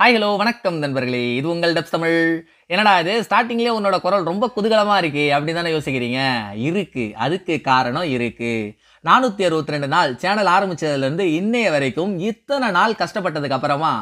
hi hello வணக்கம் நண்பர்களே இது உங்கள் டப்ஸ் தமிழ் என்னடா இது ஸ்டார்டிங்லேயே உன்னோட குரல் ரொம்ப குதூகலமாக இருக்கு அப்படி தானே யோசிக்கிறீங்க இருக்குது அதுக்கு காரணம் இருக்குது நானூற்றி அறுபத்தி ரெண்டு நாள் சேனல் ஆரம்பித்ததுலேருந்து இன்னைய வரைக்கும் இத்தனை நாள் கஷ்டப்பட்டதுக்கு அப்புறமா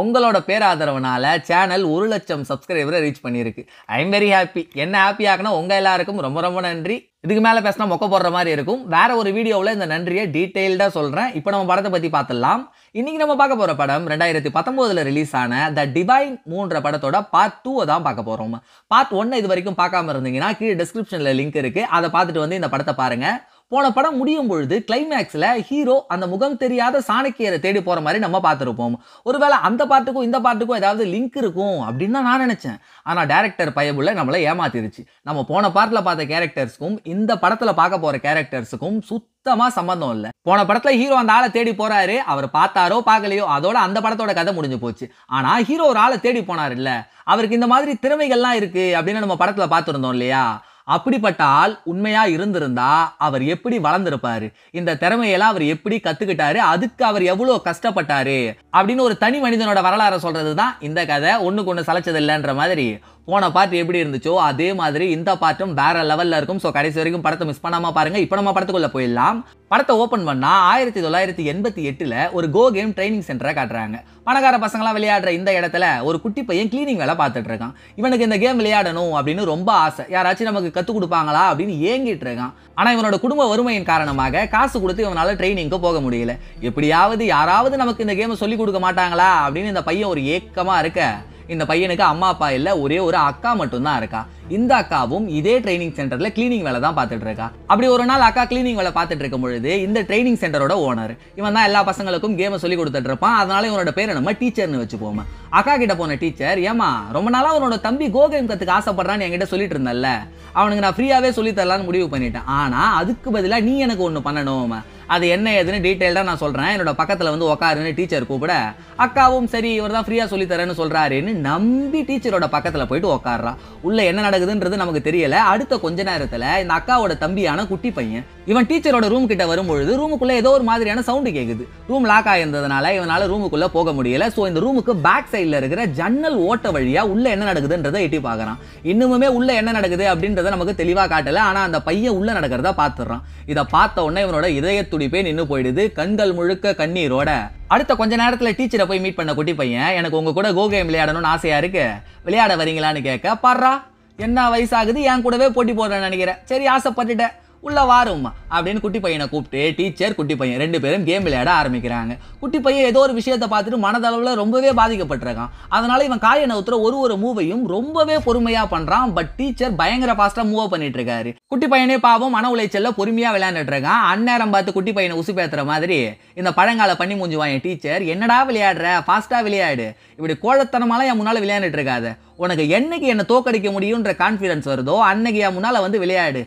உங்களோட பேராதரவுனால சேனல் ஒரு லட்சம் சப்ஸ்கிரைபரை ரீச் பண்ணியிருக்கு ஐம் வெரி ஹாப்பி என்ன ஹாப்பி ஆகினா உங்கள் எல்லாருக்கும் ரொம்ப ரொம்ப நன்றி இதுக்கு மேலே பேசினா மொக்க போடுற மாதிரி இருக்கும் வேற ஒரு வீடியோவில் இந்த நன்றியை டீட்டெயில்டாக சொல்கிறேன் இப்போ நம்ம படத்தை பற்றி பார்த்துடலாம் இன்றைக்கி நம்ம பார்க்க போகிற படம் ரெண்டாயிரத்தி பத்தொம்போதில் ரிலீஸ் ஆன த டிவைன் மூன்ற படத்தோட பார்ட் டூவை தான் பார்க்க போகிறோம் பார்ட் ஒன்று இது வரைக்கும் பார்க்காம இருந்தீங்கன்னா கீழே டிஸ்கிரிப்ஷனில் லிங்க் இருக்குது அதை பார்த்துட்டு வந்து இந்த படத்தை பாருங்கள் போன படம் முடியும் பொழுது கிளைமேக்ஸில் ஹீரோ அந்த முகம் தெரியாத சாணக்கியரை தேடி போகிற மாதிரி நம்ம பார்த்துருப்போம் ஒருவேளை அந்த பாட்டுக்கும் இந்த பாட்டுக்கும் ஏதாவது லிங்க் இருக்கும் அப்படின்னு தான் நான் நினச்சேன் ஆனால் டேரக்டர் பயபுள்ள நம்மளை ஏமாத்திருச்சு நம்ம போன பாட்டில் பார்த்த கேரக்டர்ஸ்க்கும் இந்த படத்தில் பார்க்க போகிற கேரக்டர்ஸுக்கும் சுத்தமாக சம்மந்தம் இல்லை போன படத்தில் ஹீரோ அந்த ஆளை தேடி போகிறாரு அவர் பார்த்தாரோ பார்க்கலையோ அதோட அந்த படத்தோட கதை முடிஞ்சு போச்சு ஆனால் ஹீரோ ஒரு ஆளை தேடி போனார் இல்லை அவருக்கு இந்த மாதிரி திறமைகள்லாம் இருக்குது அப்படின்னு நம்ம படத்தில் பார்த்துருந்தோம் இல்லையா அப்படிப்பட்ட ஆள் உண்மையா இருந்திருந்தா அவர் எப்படி வளர்ந்திருப்பாரு இந்த திறமையெல்லாம் அவர் எப்படி கத்துக்கிட்டாரு அதுக்கு அவர் எவ்வளவு கஷ்டப்பட்டாரு அப்படின்னு ஒரு தனி மனிதனோட வரலாறை சொல்றதுதான் இந்த கதை ஒண்ணுக்கு ஒண்ணு சலைச்சது இல்லைன்ற மாதிரி போன பார்ட் எப்படி இருந்துச்சோ அதே மாதிரி இந்த பார்ட்டும் வேற லெவலில் இருக்கும் ஸோ கடைசி வரைக்கும் படத்தை மிஸ் பண்ணாமல் பாருங்கள் இப்போ நம்ம படத்துக்குள்ளே போயிடலாம் படத்தை ஓப்பன் பண்ணால் ஆயிரத்தி தொள்ளாயிரத்தி எண்பத்தி எட்டில் ஒரு கோ கேம் ட்ரைனிங் சென்டரை காட்டுறாங்க பணக்கார பசங்களாம் விளையாடுற இந்த இடத்துல ஒரு குட்டி பையன் கிளீனிங் வேலை பார்த்துட்டு இருக்கான் இவனுக்கு இந்த கேம் விளையாடணும் அப்படின்னு ரொம்ப ஆசை யாராச்சும் நமக்கு கற்றுக் கொடுப்பாங்களா அப்படின்னு ஏங்கிட்டு இருக்கான் ஆனால் இவனோட குடும்ப வறுமையின் காரணமாக காசு கொடுத்து இவனால் ட்ரைனிங்க்கு போக முடியல எப்படியாவது யாராவது நமக்கு இந்த கேமை சொல்லிக் கொடுக்க மாட்டாங்களா அப்படின்னு இந்த பையன் ஒரு ஏக்கமாக இருக்க இந்த பையனுக்கு அம்மா அப்பா இல்லை ஒரே ஒரு அக்கா மட்டும்தான் இருக்கா இந்த அக்காவும் இதே ட்ரைனிங் சென்டர்ல கிளீனிங் வேலை தான் பார்த்துட்டு இருக்கா அப்படி ஒரு நாள் அக்கா கிளீனிங் வேலை பார்த்துட்டு இருக்கும் பொழுது இந்த ட்ரைனிங் சென்டரோட ஓனர் இவன் தான் எல்லா பசங்களுக்கும் கேமை சொல்லி கொடுத்துட்டு இருப்பான் அதனால இவனோட பேரை நம்ம டீச்சர்னு வச்சுப்போம் அக்கா கிட்ட போன டீச்சர் ஏமா ரொம்ப நாளா அவனோட தம்பி கோகேம் கத்துக்கு ஆசைப்படுறான்னு என்கிட்ட சொல்லிட்டு இருந்தல்ல அவனுக்கு நான் ஃப்ரீயாவே சொல்லி தரலான்னு முடிவு பண்ணிட்டேன் ஆனா அதுக்கு பதிலாக நீ எனக்கு ஒன்று பண்ணணும் அது என்ன ஏதுன்னு டீட்டெயில்டாக நான் சொல்கிறேன் என்னோட பக்கத்தில் வந்து உக்காருன்னு டீச்சர் கூப்பிட அக்காவும் சரி இவர் தான் ஃப்ரீயாக சொல்லித்தரேன்னு சொல்கிறாருன்னு நம்பி டீச்சரோட பக்கத்தில் போயிட்டு உக்காடுறா உள்ளே என்ன நடக்குதுன்றது நமக்கு தெரியலை அடுத்த கொஞ்ச நேரத்தில் இந்த அக்காவோட தம்பியான குட்டி பையன் இவன் டீச்சரோட ரூம் கிட்ட வரும்பொழுது ரூமுக்குள்ளே ஏதோ ஒரு மாதிரியான சவுண்டு கேட்குது ரூம் லாக் ஆயிருந்ததுனால இவனால் ரூமுக்குள்ளே போக முடியல ஸோ இந்த ரூமுக்கு பேக் சைடில் இருக்கிற ஜன்னல் ஓட்ட வழியாக உள்ளே என்ன நடக்குதுன்றதை எட்டி பார்க்குறான் இன்னுமே உள்ளே என்ன நடக்குது அப்படின்றத நமக்கு தெளிவாக காட்டலை ஆனால் அந்த பையன் உள்ளே நடக்கிறத பார்த்துடுறான் இதை பார்த்த உடனே இவனோட இதயத்து துடிப்பே நின்று போயிடுது கண்கள் முழுக்க கண்ணீரோட அடுத்த கொஞ்ச நேரத்தில் டீச்சரை போய் மீட் பண்ண குட்டி பையன் எனக்கு உங்க கூட கோ கேம் விளையாடணும்னு ஆசையா இருக்கு விளையாட வரீங்களான்னு கேட்க பாடுறா என்ன வயசாகுது என் கூடவே போட்டி போடுறேன்னு நினைக்கிறேன் சரி ஆசைப்பட்டுட்டேன் உள்ள வாரும்மா அப்படின்னு குட்டி பையனை கூப்பிட்டு டீச்சர் குட்டி பையன் ரெண்டு பேரும் கேம் விளையாட ஆரம்பிக்கிறாங்க குட்டி பையன் ஏதோ ஒரு விஷயத்தை பார்த்துட்டு மனதளவில் ரொம்பவே பாதிக்கப்பட்டிருக்கான் அதனால இவன் காய நவுத்துற ஒரு ஒரு மூவையும் ரொம்பவே பொறுமையாக பண்ணுறான் பட் டீச்சர் பயங்கர ஃபாஸ்ட்டாக மூவ் பண்ணிட்டு இருக்காரு குட்டி பையனே பாவம் மன உளைச்சலில் பொறுமையாக விளையாண்டுட்டு இருக்கான் அந்நேரம் பார்த்து குட்டி பையனை உசு பேத்துற மாதிரி இந்த பழங்கால பண்ணி மூஞ்சுவான் டீச்சர் என்னடா விளையாடுற ஃபாஸ்ட்டாக விளையாடு இப்படி கோழத்தனமாலாம் என் முன்னால் விளையாண்டுட்டு இருக்காது உனக்கு என்னைக்கு என்னை தோக்கடிக்க முடியுன்ற கான்பிடன்ஸ் வருதோ அன்னைக்கு என் முன்னால் வந்து விளையாடு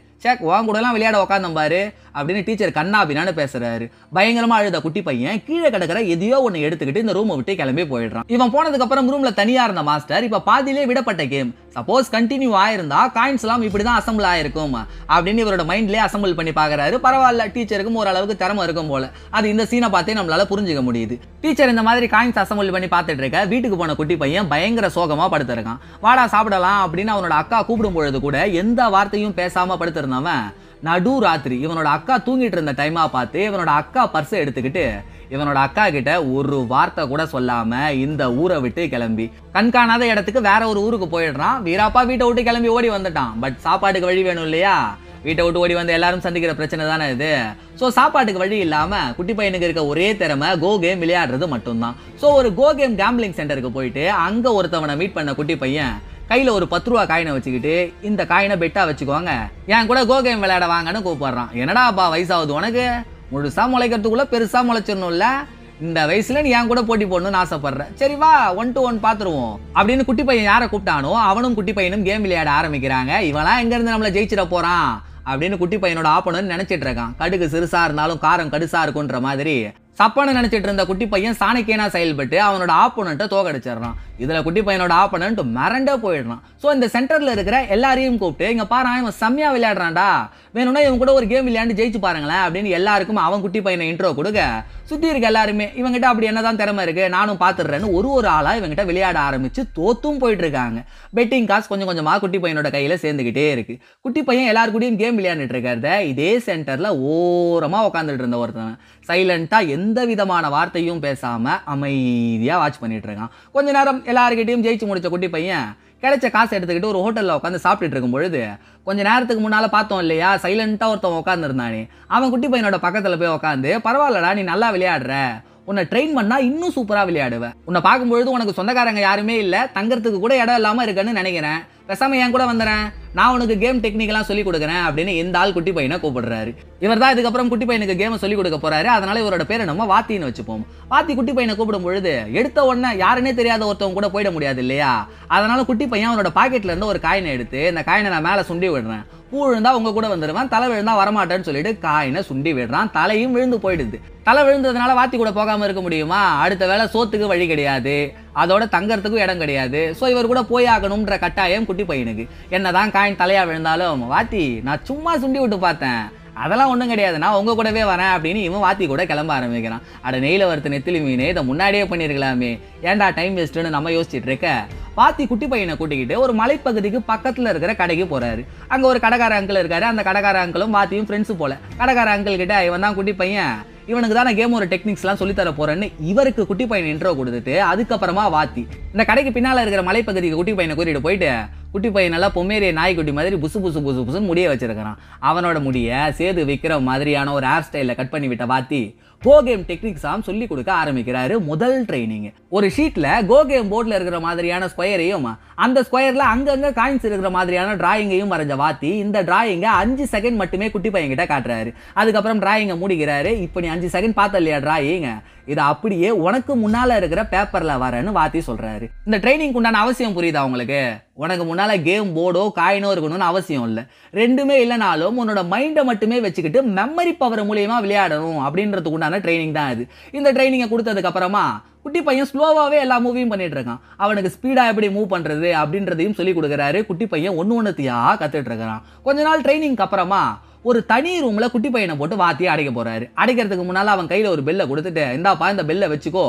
ஓ உன் கூடலாம் விளையாட உக்காந்தம்பாரு அப்படின்னு டீச்சர் கண்ணாபின்னு பேசுறாரு பயங்கரமா அழுத குட்டி பையன் கீழே கிடக்கிற எதையோ ஒன்னு எடுத்துக்கிட்டு இந்த ரூமை விட்டு கிளம்பி போயிடுறான் இவன் போனதுக்கு அப்புறம் ரூம்ல தனியா இருந்த மாஸ்டர் இப்ப பாதியிலே விடப்பட்ட கேம் சப்போஸ் கண்டினியூ ஆயிருந்தா காயின்ஸ்லாம் இப்படி தான் அசம்பிள் ஆயிருக்கும் அப்படின்னு இவரோட மைண்ட்லயே அசம்பிள் பண்ணி பாக்குறாரு பரவாயில்ல டீச்சருக்கும் ஓரளவுக்கு திறமை இருக்கும் போல அது இந்த சீனை பார்த்தே நம்மளால புரிஞ்சுக்க முடியுது டீச்சர் இந்த மாதிரி காயின்ஸ் அசம்பிள் பண்ணி பார்த்துட்டு இருக்க வீட்டுக்கு போன குட்டி பையன் பயங்கர சோகமா படுத்திருக்கான் வாடா சாப்பிடலாம் அப்படின்னு அவனோட அக்கா கூப்பிடும் பொழுது கூட எந்த வார்த்தையும் பேசாமல் படுத்திருந்தவன் நடு ராத்திரி இவனோட அக்கா தூங்கிட்டு இருந்த டைமாக பார்த்து இவனோட அக்கா பர்ஸை எடுத்துக்கிட்டு இவனோட அக்கா கிட்ட ஒரு வார்த்தை கூட சொல்லாம இந்த ஊரை விட்டு கிளம்பி கண்காணாத இடத்துக்கு வேற ஒரு ஊருக்கு போயிடுறான் வீராப்பா வீட்டை விட்டு கிளம்பி ஓடி வந்துட்டான் பட் சாப்பாட்டுக்கு வழி வேணும் இல்லையா வீட்டை விட்டு ஓடி வந்து எல்லாரும் சந்திக்கிற பிரச்சனை தானே இது ஸோ சாப்பாட்டுக்கு வழி இல்லாமல் குட்டி பையனுக்கு இருக்க ஒரே திறமை கோ கேம் விளையாடுறது மட்டும்தான் ஸோ ஒரு கோ கேம் கேம்பிளிங் சென்டருக்கு போயிட்டு அங்கே ஒருத்தவனை மீட் பண்ண குட்டி பையன் கையில் ஒரு பத்து ரூபா காயினை வச்சுக்கிட்டு இந்த காயினை பெட்டா வச்சுக்கோங்க என் கூட கோ கேம் விளையாட வாங்கன்னு கூப்பிட்றான் என்னடா அப்பா வயசாகுது உனக்கு முழுசாக முளைக்கிறதுக்குள்ளே பெருசாக முளைச்சிடணும்ல இந்த வயசுல நீ என் கூட போட்டி போடணும்னு ஆசைப்படுற சரி வா ஒன் டு ஒன் பாத்துருவோம் அப்படின்னு குட்டி பையன் யாரை கூப்பிட்டானோ அவனும் குட்டி பையனும் கேம் விளையாட ஆரம்பிக்கிறாங்க இவெல்லாம் எங்க இருந்து நம்மள ஜெயிச்சிட போறான் அப்படின்னு குட்டி பையனோட ஆப்பனன்னு நினைச்சிட்டு இருக்கான் கடுகு சிறுசா இருந்தாலும் காரம் கடுசா இருக்குன்ற மாதிரி சப்பான நினைச்சிட்டு இருந்த குட்டி பையன் சாணக்கேனா செயல்பட்டு அவனோட ஆப்போனண்ட்டை தோகடிச்சிடுறான் இதில் குட்டி பையனோட ஆப்பனன்ட்டு மறண்டே போயிடுறான் ஸோ இந்த சென்டரில் இருக்கிற எல்லாரையும் கூப்பிட்டு இங்கே பாரு இவன் செம்மையாக விளையாடுறான்டா வேணும்னா இவன் கூட ஒரு கேம் விளையாண்டு ஜெயிச்சு பாருங்களேன் அப்படின்னு எல்லாருக்கும் அவன் குட்டி பையனை இன்ட்ரோ கொடுக்க சுற்றி இருக்க எல்லாருமே இவங்ககிட்ட அப்படி என்ன தான் திறமை இருக்குது நானும் பார்த்துடுறேன்னு ஒரு ஒரு ஆளாக இவங்ககிட்ட விளையாட ஆரம்பித்து தோத்தும் போயிட்டுருக்காங்க பெட்டிங் காசு கொஞ்சம் கொஞ்சமாக குட்டி பையனோட கையில் சேர்ந்துக்கிட்டே இருக்குது குட்டி பையன் எல்லாரு கூடயும் கேம் விளையாண்டுட்டு இருக்கிறத இதே சென்டரில் ஓரமாக உட்காந்துட்டு இருந்த ஒருத்தன் சைலண்ட்டாக எந்த விதமான வார்த்தையும் பேசாமல் அமைதியாக வாட்ச் பண்ணிட்டு இருக்கான் கொஞ்ச நேரம் எல்லாருக்கிட்டையும் ஜெயிச்சு முடிச்ச குட்டி பையன் கிடைச்ச காசு எடுத்துக்கிட்டு ஒரு ஹோட்டலில் உட்காந்து சாப்பிட்டுட்டு இருக்கும் பொழுது கொஞ்ச நேரத்துக்கு முன்னால் பார்த்தோம் இல்லையா சைலண்ட்டாக ஒருத்தன் உட்காந்துருந்தானே அவன் குட்டி பையனோட பக்கத்தில் போய் உட்காந்து பரவாயில்லடா நீ நல்லா விளையாடுற உன்னை ட்ரெயின் பண்ணால் இன்னும் சூப்பராக விளையாடுவேன் உன்னை பார்க்கும்பொழுது உனக்கு சொந்தக்காரங்க யாருமே இல்லை தங்கறதுக்கு கூட இடம் இல்லாமல் இருக்குன்னு நினைக்கிறேன் பேசாமல் என் கூட வந்துடுறேன் நான் உனக்கு கேம் டெக்னிக்கெல்லாம் சொல்லிக் கொடுக்குறேன் அப்படின்னு இந்த ஆள் குட்டி பையனை கூப்பிடுறாரு இவர் தான் இதுக்கப்புறம் குட்டி பையனுக்கு கேமை சொல்லிக் கொடுக்க போறாரு அதனால இவரோட பேரை நம்ம வாத்தின்னு வச்சுப்போம் வாத்தி குட்டி பையனை கூப்பிடும் பொழுது எடுத்த உடனே யாருன்னே தெரியாத ஒருத்தவங்க கூட போயிட முடியாது இல்லையா அதனால குட்டி பையன் அவனோட பாக்கெட்ல இருந்து ஒரு காயினை எடுத்து இந்த காயினை நான் மேலே சுண்டி விடுறேன் பூ விழுந்தா உங்க கூட வந்துடுவேன் தலை விழுந்தா வரமாட்டேன்னு சொல்லிட்டு காயினை சுண்டி விடுறான் தலையும் விழுந்து போயிடுது தலை விழுந்ததுனால வாத்தி கூட போகாம இருக்க முடியுமா அடுத்த வேலை சோத்துக்கு வழி கிடையாது அதோட தங்கறதுக்கும் இடம் கிடையாது ஸோ இவர் கூட போய் ஆகணும்ன்ற கட்டாயம் குட்டி பையனுக்கு என்னதான் காயின் தலையா விழுந்தாலும் வாத்தி நான் சும்மா சுண்டி விட்டு பார்த்தேன் அதெல்லாம் ஒன்றும் கிடையாது நான் உங்கள் கூடவே வரேன் அப்படின்னு இவன் வாத்தி கூட கிளம்ப ஆரம்பிக்கிறான் அட நெய்ல வருத்த நெத்திலி மீனே இதை முன்னாடியே பண்ணியிருக்கலாமே ஏன்டா டைம் வேஸ்ட்டுன்னு நம்ம யோசிச்சுட்டு இருக்க வாத்தி குட்டி பையனை கூட்டிக்கிட்டு ஒரு மலைப்பகுதிக்கு பக்கத்தில் இருக்கிற கடைக்கு போகிறாரு அங்கே ஒரு கடைக்கார அங்கிள் இருக்காரு அந்த கடைக்கார அங்கிளும் வாத்தியும் ஃப்ரெண்ட்ஸு போல கடைக்கார அங்கிள் கிட்ட இவன் தான் குட்டி பையன் இவனுக்கு தான் கேமோட டெக்னிக்ஸ்லாம் சொல்லித்தர போறேன்னு இவருக்கு குட்டி பையன் இன்ட்ரோ கொடுத்துட்டு அதுக்கப்புறமா வாத்தி இந்த கடைக்கு பின்னால் இருக்கிற மலைப்பகுதிக்கு குட்டி பையனை கூட்டிட்டு போயிட்டு குட்டி பையன் நல்லா பொம்மேரிய நாய்க்குட்டி மாதிரி புசு புசு புசு புசுன்னு முடிய வச்சிருக்கிறான் அவனோட முடிய சேது விற்கிற மாதிரியான ஒரு ஹேர் ஸ்டைல கட் பண்ணி விட்ட வாத்தி கோ கேம் டெக்னிக்ஸாம் சொல்லி கொடுக்க ஆரம்பிக்கிறாரு முதல் ட்ரைனிங் ஒரு ஷீட்டில் கோ கேம் போர்டில் இருக்கிற மாதிரியான ஸ்கொயரையும் அந்த ஸ்கொயரில் அங்கங்க காயின்ஸ் இருக்கிற மாதிரியான டிராயிங்கையும் வரைஞ்ச வாத்தி இந்த டிராயிங்கை அஞ்சு செகண்ட் மட்டுமே குட்டி பையன்கிட்ட காட்டுறாரு அதுக்கப்புறம் டிராயிங்கை முடிக்கிறாரு இப்போ நீ அஞ்சு செகண்ட் பார்த்த இல்லையா டிராயிங் இதை அப்படியே உனக்கு முன்னால் இருக்கிற பேப்பரில் வரேன்னு வாத்தி சொல்றாரு இந்த ட்ரைனிங்க்கு உண்டான அவசியம் புரியுதா உங்களுக்கு உனக்கு முன்னால் கேம் போர்டோ காயினோ இருக்கணும்னு அவசியம் இல்லை ரெண்டுமே இல்லைனாலும் உன்னோட மைண்டை மட்டுமே வச்சுக்கிட்டு மெமரி பவர் மூலியமாக விளையாடணும் அப்படின்றதுக்கு உண்டான ட்ரைனிங் தான் இது இந்த ட்ரைனிங்கை கொடுத்ததுக்கப்புறமா குட்டி பையன் ஸ்லோவாகவே எல்லா மூவியும் பண்ணிட்டு இருக்கான் அவனுக்கு ஸ்பீடாக எப்படி மூவ் பண்ணுறது அப்படின்றதையும் சொல்லி கொடுக்குறாரு குட்டி பையன் ஒன்று ஒன்றுத்தையாக கற்றுட்டு இருக்கிறான் கொஞ்ச நாள் ட்ரைனிங்க்கு அப்புறமா ஒரு தனி ரூமில் குட்டி பையனை போட்டு வாத்தியே அடைக்க போகிறாரு அடைக்கிறதுக்கு முன்னால் அவன் கையில் ஒரு பெல்லை கொடுத்துட்டு இந்தாப்பா இந்த பெல்லை வச்சுக்கோ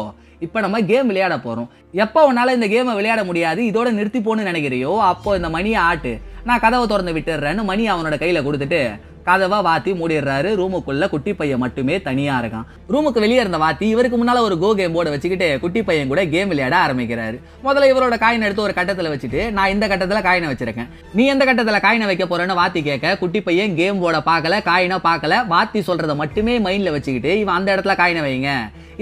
இப்போ நம்ம கேம் விளையாட போகிறோம் எப்போ உன்னால் இந்த கேமை விளையாட முடியாது இதோட நிறுத்தி போன்னு நினைக்கிறியோ அப்போ இந்த மணியை ஆட்டு நான் கதவை திறந்து விட்டுடுறேன்னு மணி அவனோட கையில் கொடுத்துட்டு கதவை வாத்தி மூடிடுறாரு ரூமுக்குள்ள குட்டி பையன் மட்டுமே தனியா இருக்கான் ரூமுக்கு வெளியே இருந்த வாத்தி இவருக்கு முன்னால ஒரு கோ கேம் போர்டு வச்சுக்கிட்டு குட்டி பையன் கூட கேம் விளையாட ஆரம்பிக்கிறாரு முதல்ல இவரோட காயின் எடுத்து ஒரு கட்டத்துல வச்சுட்டு நான் இந்த கட்டத்துல காயினை வச்சிருக்கேன் நீ எந்த கட்டத்துல காயினை வைக்க போறேன்னு வாத்தி கேட்க குட்டி பையன் கேம் போர்ட பாக்கல காயினை பார்க்கல வாத்தி சொல்றதை மட்டுமே மைண்ட்ல வச்சுக்கிட்டு இவன் அந்த இடத்துல காயினை வைங்க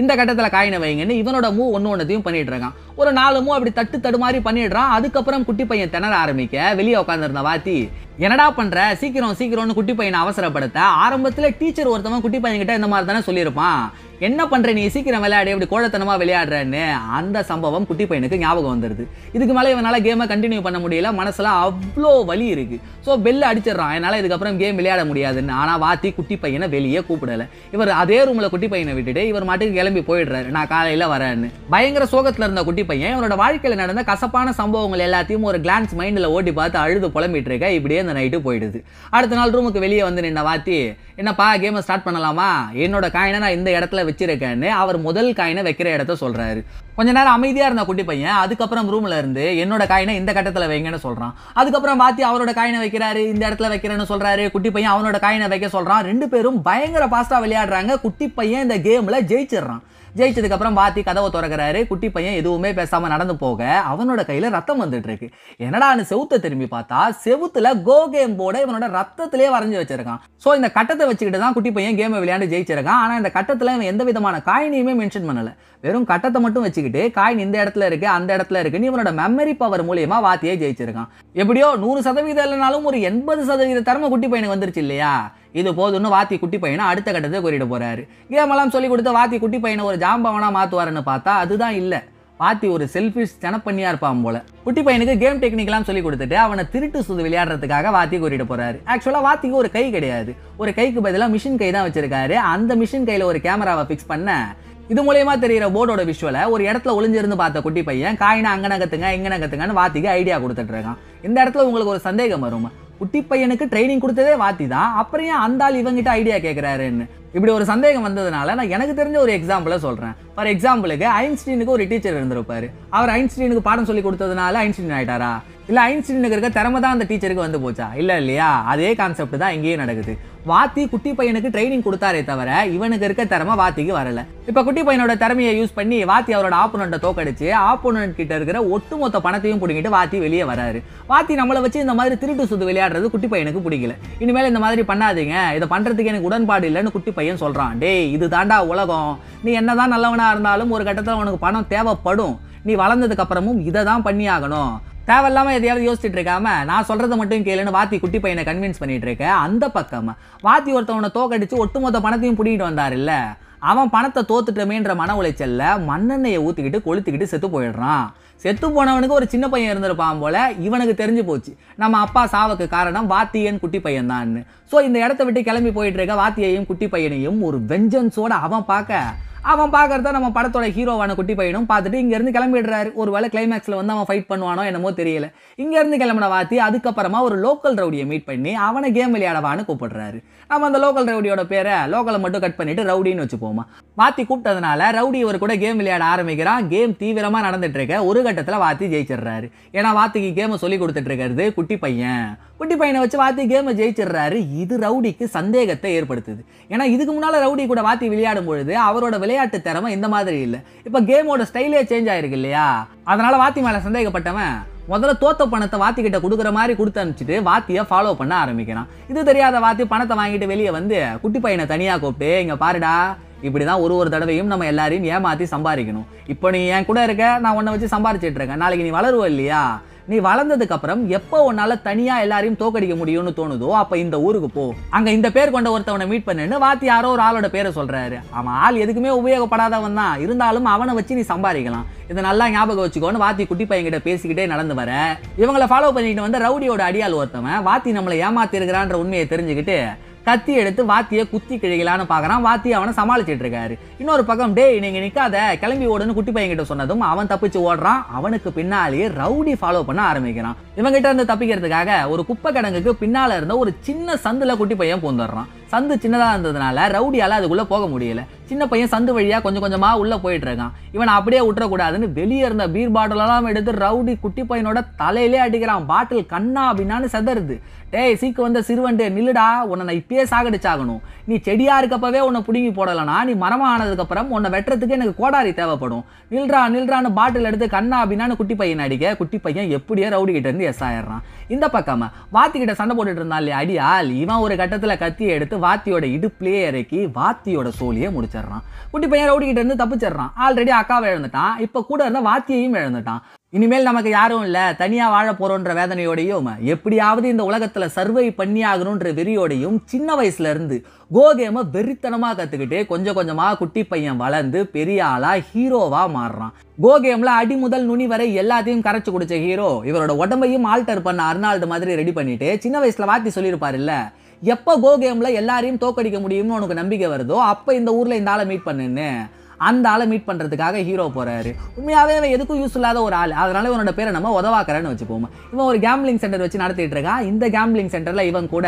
இந்த கட்டத்துல காயினை வைங்கன்னு இவனோட மூ ஒன்னு ஒன்றத்தையும் பண்ணிட்டு இருக்கான் ஒரு நாலு மூ அப்படி தட்டு தடுமாறி பண்ணிடுறான் அதுக்கப்புறம் குட்டி பையன் திணற ஆரம்பிக்க வெளியே உட்காந்துருந்த வாத்தி என்னடா பண்ற சீக்கிரம் சீக்கிரம்னு குட்டி பையன் பையனை அவசரப்படுத்த ஆரம்பத்தில் டீச்சர் ஒருத்தவன் குட்டி பையன்கிட்ட இந்த மாதிரி தானே சொல்லியிருப்பான் என்ன பண்ணுற நீ சீக்கிரம் விளையாடு இப்படி கோழத்தனமாக விளையாடுறன்னு அந்த சம்பவம் குட்டி பையனுக்கு ஞாபகம் வந்துடுது இதுக்கு மேலே இவனால் கேமை கண்டினியூ பண்ண முடியல மனசில் அவ்வளோ வலி இருக்குது ஸோ பெல் அடிச்சிடறான் என்னால் இதுக்கப்புறம் கேம் விளையாட முடியாதுன்னு ஆனால் வாத்தி குட்டி பையனை வெளியே கூப்பிடலை இவர் அதே ரூமில் குட்டி பையனை விட்டுட்டு இவர் மாட்டுக்கு கிளம்பி போயிடுறாரு நான் காலையில் வரேன்னு பயங்கர சோகத்தில் இருந்த குட்டி பையன் இவனோட வாழ்க்கையில் நடந்த கசப்பான சம்பவங்கள் எல்லாத்தையும் ஒரு கிளான்ஸ் மைண்டில் ஓட்டி பார்த்து அழுது புலம்பிட்டு இருக்க இப்படியே அந்த நைட்டு போயிடுது அடுத்த நாள் ரூமுக்கு வெளியே வந்து நின்ன வாத்தி என்னப்பா கேமை ஸ்டார்ட் பண்ணலாமா என்னோட காயினை நான் இந்த இடத்துல வச்சிருக்கேன்னு அவர் முதல் காயினை வைக்கிற இடத்த சொல்கிறாரு கொஞ்ச நேரம் அமைதியாக இருந்த குட்டி பையன் அதுக்கப்புறம் ரூமில் இருந்து என்னோட காயினை இந்த கட்டத்தில் வைங்கன்னு சொல்கிறான் அதுக்கப்புறம் பாத்தி அவரோட காயினை வைக்கிறாரு இந்த இடத்துல வைக்கிறேன்னு சொல்கிறாரு குட்டி பையன் அவனோட காயினை வைக்க சொல்கிறான் ரெண்டு பேரும் பயங்கர ஃபாஸ்ட்டாக விளையாடுறாங்க குட்டி பையன் இந்த கேமில் ஜெயிச்சிடுறான் ஜெயிச்சதுக்கப்புறம் பாத்தி கதவை திறக்கிறாரு குட்டி பையன் எதுவுமே பேசாமல் நடந்து போக அவனோட கையில் ரத்தம் வந்துட்டு இருக்கு என்னடான்னு செவுத்தை திரும்பி பார்த்தா செவுத்துல கோ கேம் போட இவனோட ரத்தத்திலே வரைஞ்சி வச்சிருக்கான் ஸோ இந்த கட்டத்தை வச்சுக்கிட்டு தான் குட்டி பையன் கேமை விளையாண்டு ஜெயிச்சிருக்கான் ஆனால் இந்த கட்டத்தில் இவன் எந்த விதமான காயினியுமே மென்ஷன் பண்ணலை வெறும் கட்டத்தை மட்டும் வச்சுக்கிட்டு காயின் இந்த இடத்துல இருக்கு அந்த இடத்துல நீ இவனோட மெமரி பவர் மூலியமா வாத்தியே ஜெயிச்சிருக்கான் எப்படியோ நூறு சதவீதம் இல்லைனாலும் ஒரு எண்பது சதவீத திறமை குட்டி பையனுக்கு வந்துருச்சு இல்லையா இது போதும்னு வாத்தி குட்டி பையனை அடுத்த கட்டத்தை கூறிட போறாரு கேமெல்லாம் சொல்லி கொடுத்த வாத்தி குட்டி பையனை ஒரு ஜாம்பவனா மாத்துவாருன்னு பார்த்தா அதுதான் இல்லை வாத்தி ஒரு செல்ஃபிஷ் தனப்பண்ணியா இருப்பான் போல குட்டி பையனுக்கு கேம் டெக்னிக்லாம் சொல்லி கொடுத்துட்டு அவனை திருட்டு சுது விளையாடுறதுக்காக வாத்தி கூறிட்டு போறாரு ஆக்சுவலாக வாத்திக்கு ஒரு கை கிடையாது ஒரு கைக்கு பதிலாக மிஷின் கை தான் வச்சிருக்காரு அந்த மிஷின் கையில் ஒரு கேமராவை ஃபிக்ஸ் பண்ண இது மூலயமா தெரிகிற போர்டோட விஷுவலை ஒரு இடத்துல ஒளிஞ்சிருந்து பார்த்த குட்டி பையன் காயினா அங்கே நகத்துங்க இங்கே நகத்துங்கன்னு வாத்திக்கு ஐடியா கொடுத்துட்டு இருக்கான் இந்த இடத்துல உங்களுக்கு ஒரு சந்தேகம் வரும் குட்டி பையனுக்கு ட்ரைனிங் கொடுத்ததே வாத்தி தான் அப்புறம் ஏன் அந்த ஆள் இவங்கிட்ட ஐடியா கேட்குறாருன்னு இப்படி ஒரு சந்தேகம் வந்ததுனால நான் எனக்கு தெரிஞ்ச ஒரு எக்ஸாம்பிளை சொல்கிறேன் ஃபார் எக்ஸாம்பிளுக்கு ஐன்ஸ்டீனுக்கு ஒரு டீச்சர் இருந்திருப்பாரு அவர் ஐன்ஸ்டீனுக்கு பாடம் சொல்லி கொடுத்ததுனால ஐன்ஸ்டீன் ஆயிட்டாரா இல்லை ஐன்ஸ்டீனுக்கு இருக்க திறமை தான் அந்த டீச்சருக்கு வந்து போச்சா இல்லை இல்லையா அதே கான்செப்ட் தான் இங்கேயே நடக்குது வாத்தி குட்டி பையனுக்கு ட்ரைனிங் கொடுத்தாரே தவிர இவனுக்கு இருக்க திறமை வாத்திக்கு வரல இப்போ குட்டி பையனோட திறமையை யூஸ் பண்ணி வாத்தி அவரோட ஆப்போனண்ட்டை தோக்கடிச்சு ஆப்போனண்ட் கிட்ட இருக்கிற ஒட்டுமொத்த பணத்தையும் பிடிங்கிட்டு வாத்தி வெளியே வராரு வாத்தி நம்மளை வச்சு இந்த மாதிரி திருட்டு சுத்து விளையாடுறது குட்டி பையனுக்கு பிடிக்கல இனிமேல் இந்த மாதிரி பண்ணாதீங்க இதை பண்ணுறதுக்கு எனக்கு உடன்பாடு இல்லைன்னு குட்டி பையன் சொல்கிறான் டேய் இது தாண்டா உலகம் நீ என்னதான் நல்லவனாக இருந்தாலும் ஒரு கட்டத்தில் உனக்கு பணம் தேவைப்படும் நீ வளர்ந்ததுக்கப்புறமும் இதை தான் பண்ணி ஆகணும் தேவையில்லாமல் எதையாவது யோசிச்சுட்டு இருக்காம நான் சொல்கிறத மட்டும் கேளுன்னு வாத்தி குட்டி பையனை கன்வின்ஸ் பண்ணிட்டு இருக்க அந்த பக்கம் வாத்தி ஒருத்தவனை தோக்கடிச்சு ஒட்டுமொத்த பணத்தையும் பிடிக்கிட்டு வந்தார் இல்லை அவன் பணத்தை தோத்துட்டமேன்ற மன உளைச்சலில் மண்ணெண்ணெயை ஊற்றிக்கிட்டு கொளுத்துக்கிட்டு செத்து போயிடுறான் செத்து போனவனுக்கு ஒரு சின்ன பையன் இருந்திருப்பான் போல இவனுக்கு தெரிஞ்சு போச்சு நம்ம அப்பா சாவுக்கு காரணம் வாத்தியன் குட்டி பையன் தான் ஸோ இந்த இடத்த விட்டு கிளம்பி போயிட்டு இருக்க வாத்தியையும் குட்டி பையனையும் ஒரு வெஞ்சன்ஸோட அவன் பார்க்க அவன் பார்க்கறத நம்ம படத்தோட ஹீரோவான குட்டி பையனும் பார்த்துட்டு இங்கேருந்து கிளம்பிடுறாரு ஒரு வேளை கிளைமேக்ஸில் வந்து அவன் ஃபைட் பண்ணுவானோ என்னமோ தெரியல இங்கேருந்து கிளம்பின வாத்தி அதுக்கப்புறமா ஒரு லோக்கல் ரவுடியை மீட் பண்ணி அவனை கேம் விளையாடவான்னு கூப்பிடுறாரு நம்ம அந்த லோக்கல் ரவுடியோட பேரை லோக்கலை மட்டும் கட் பண்ணிட்டு ரவுடின்னு வச்சுப்போமா வாத்தி கூப்பிட்டதுனால ரவுடி இவர் கூட கேம் விளையாட ஆரம்பிக்கிறான் கேம் தீவிரமாக நடந்துட்டு இருக்க ஒரு கட்டத்தில் வாத்தி ஜெயிச்சிடுறாரு ஏன்னா வாத்திக்கு கேமை சொல்லி கொடுத்துட்டு இருக்கிறது குட்டி பையன் குட்டி பையனை வச்சு வாத்தி கேமை ஜெயிச்சிடுறாரு இது ரவுடிக்கு சந்தேகத்தை ஏற்படுத்துது ஏன்னா இதுக்கு முன்னால் ரவுடி கூட வாத்தி விளையாடும் பொழுது அவரோட விளையாட்டு திறமை இந்த மாதிரி இல்லை இப்போ கேமோட ஸ்டைலே சேஞ்ச் ஆயிருக்கு இல்லையா அதனால வாத்தி மேலே சந்தேகப்பட்டவன் முதல்ல தோத்த பணத்தை வாத்திக்கிட்ட கொடுக்குற மாதிரி கொடுத்து அனுப்பிச்சிட்டு வாத்தியை ஃபாலோ பண்ண ஆரம்பிக்கிறான் இது தெரியாத வாத்தி பணத்தை வாங்கிட்டு வெளியே வந்து குட்டி பையனை தனியாக கூப்பிட்டு இங்கே பாருடா இப்படி தான் ஒரு ஒரு தடவையும் நம்ம எல்லாரையும் ஏமாற்றி சம்பாதிக்கணும் இப்போ நீ என் கூட இருக்க நான் உன்னை வச்சு சம்பாதிச்சிட்டு இருக்கேன் நாளைக்கு நீ வளருவ இல்லையா நீ வளர்ந்ததுக்கு அப்புறம் எப்போ உன்னால தனியா எல்லாரையும் தோக்கடிக்க முடியும்னு தோணுதோ அப்ப இந்த ஊருக்கு போ அங்க இந்த பேர் கொண்ட ஒருத்தவனை மீட் பண்ணுன்னு வாத்தி யாரோ ஒரு ஆளோட பேரை சொல்றாரு அவன் ஆள் எதுக்குமே உபயோகப்படாதவன் தான் இருந்தாலும் அவனை வச்சு நீ சம்பாதிக்கலாம் இதை நல்லா ஞாபகம் வச்சுக்கோன்னு வாத்தி குட்டி பையன்கிட்ட பேசிக்கிட்டே நடந்து வர இவங்களை ஃபாலோ பண்ணிட்டு வந்த ரவுடியோட அடியால் ஒருத்தவன் வாத்தி நம்மளை ஏமாத்திருக்கிறான்ற உண்மையை தெரிஞ்சுக்கிட்டு கத்தி எடுத்து வாத்தியை குத்தி கிழகிலான்னு பார்க்குறான் வாத்தி அவனை சமாளிச்சிட்டு இருக்காரு இன்னொரு பக்கம் டே நீங்கள் நிற்காத கிளம்பி ஓடுன்னு குட்டி பையன்கிட்ட சொன்னதும் அவன் தப்பிச்சு ஓடுறான் அவனுக்கு பின்னாலேயே ரவுடி ஃபாலோ பண்ண ஆரம்பிக்கிறான் கிட்ட இருந்து தப்பிக்கிறதுக்காக ஒரு குப்பை கிடங்குக்கு பின்னால் இருந்த ஒரு சின்ன சந்தில் குட்டி பையன் பூந்துடுறான் சந்து சின்னதாக இருந்ததுனால ரவுடியால் அதுக்குள்ளே போக முடியல சின்ன பையன் சந்து வழியாக கொஞ்சம் கொஞ்சமாக உள்ளே போயிட்டு இருக்கான் இவன் அப்படியே விட்டுறக்கூடாதுன்னு வெளியே இருந்த பீர் பாட்டிலெல்லாம் எடுத்து ரவுடி குட்டி பையனோட தலையிலே அடிக்கிறான் பாட்டில் கண்ணா அப்படின்னான்னு செதறுது டேய் சீக்கு வந்த சிறுவன்டே நில்லுடா உன்னை நான் இப்பயே சாகடிச்சாகணும் நீ செடியாக இருக்கப்பவே உன்னை பிடுங்கி போடலைனா நீ மரமாக ஆனதுக்கப்புறம் உன்னை வெட்டுறதுக்கு எனக்கு கோடாரி தேவைப்படும் நில்றா நில்றான்னு பாட்டில் எடுத்து கண்ணா அப்படின்னான்னு குட்டி பையன் அடிக்க குட்டி பையன் எப்படியே ரவுடி கிட்ட இருந்து எஸ் ஆயிடுறான் இந்த பக்கமா வாத்திக்கிட்ட சண்டை போட்டுட்டு இல்லையா அடியால் இவன் ஒரு கட்டத்தில் கத்தியை எடுத்து வாத்தியோட இடுப்புலேயே இறக்கி வாத்தியோட சோழியை முடிச்சார் இழந்துடுறான் குட்டி பையன் ரவுடி கிட்ட இருந்து தப்பிச்சிடுறான் ஆல்ரெடி அக்காவை இழந்துட்டான் இப்போ கூட இருந்த வாத்தியையும் இழந்துட்டான் இனிமேல் நமக்கு யாரும் இல்லை தனியாக வாழ போகிறோன்ற வேதனையோடையும் எப்படியாவது இந்த உலகத்தில் சர்வை பண்ணியாகணுன்ற வெறியோடையும் சின்ன வயசுலேருந்து கோகேமை வெறித்தனமாக கற்றுக்கிட்டே கொஞ்சம் கொஞ்சமாக குட்டி பையன் வளர்ந்து பெரிய ஆளாக ஹீரோவாக மாறுறான் கோகேமில் அடி முதல் நுனி வரை எல்லாத்தையும் கரைச்சி குடிச்ச ஹீரோ இவரோட உடம்பையும் ஆல்டர் பண்ண அர்னால்டு மாதிரி ரெடி பண்ணிட்டு சின்ன வயசில் வாத்தி சொல்லியிருப்பார் இல்லை எப்போ கோ கேமில் எல்லாரையும் தோக்கடிக்க முடியும்னு உனக்கு நம்பிக்கை வருதோ அப்போ இந்த ஊரில் இந்த ஆளை மீட் பண்ணுன்னு அந்த ஆளை மீட் பண்ணுறதுக்காக ஹீரோ போகிறாரு உண்மையாகவே அவன் எதுக்கும் யூஸ் இல்லாத ஒரு ஆள் அதனால இவனோட பேரை நம்ம உதவாக்கிறேன்னு வச்சுப்போம் இவன் ஒரு கேம்லிங் சென்டர் வச்சு நடத்திட்டு இருக்கா இந்த கேம்லிங் சென்டரில் இவன் கூட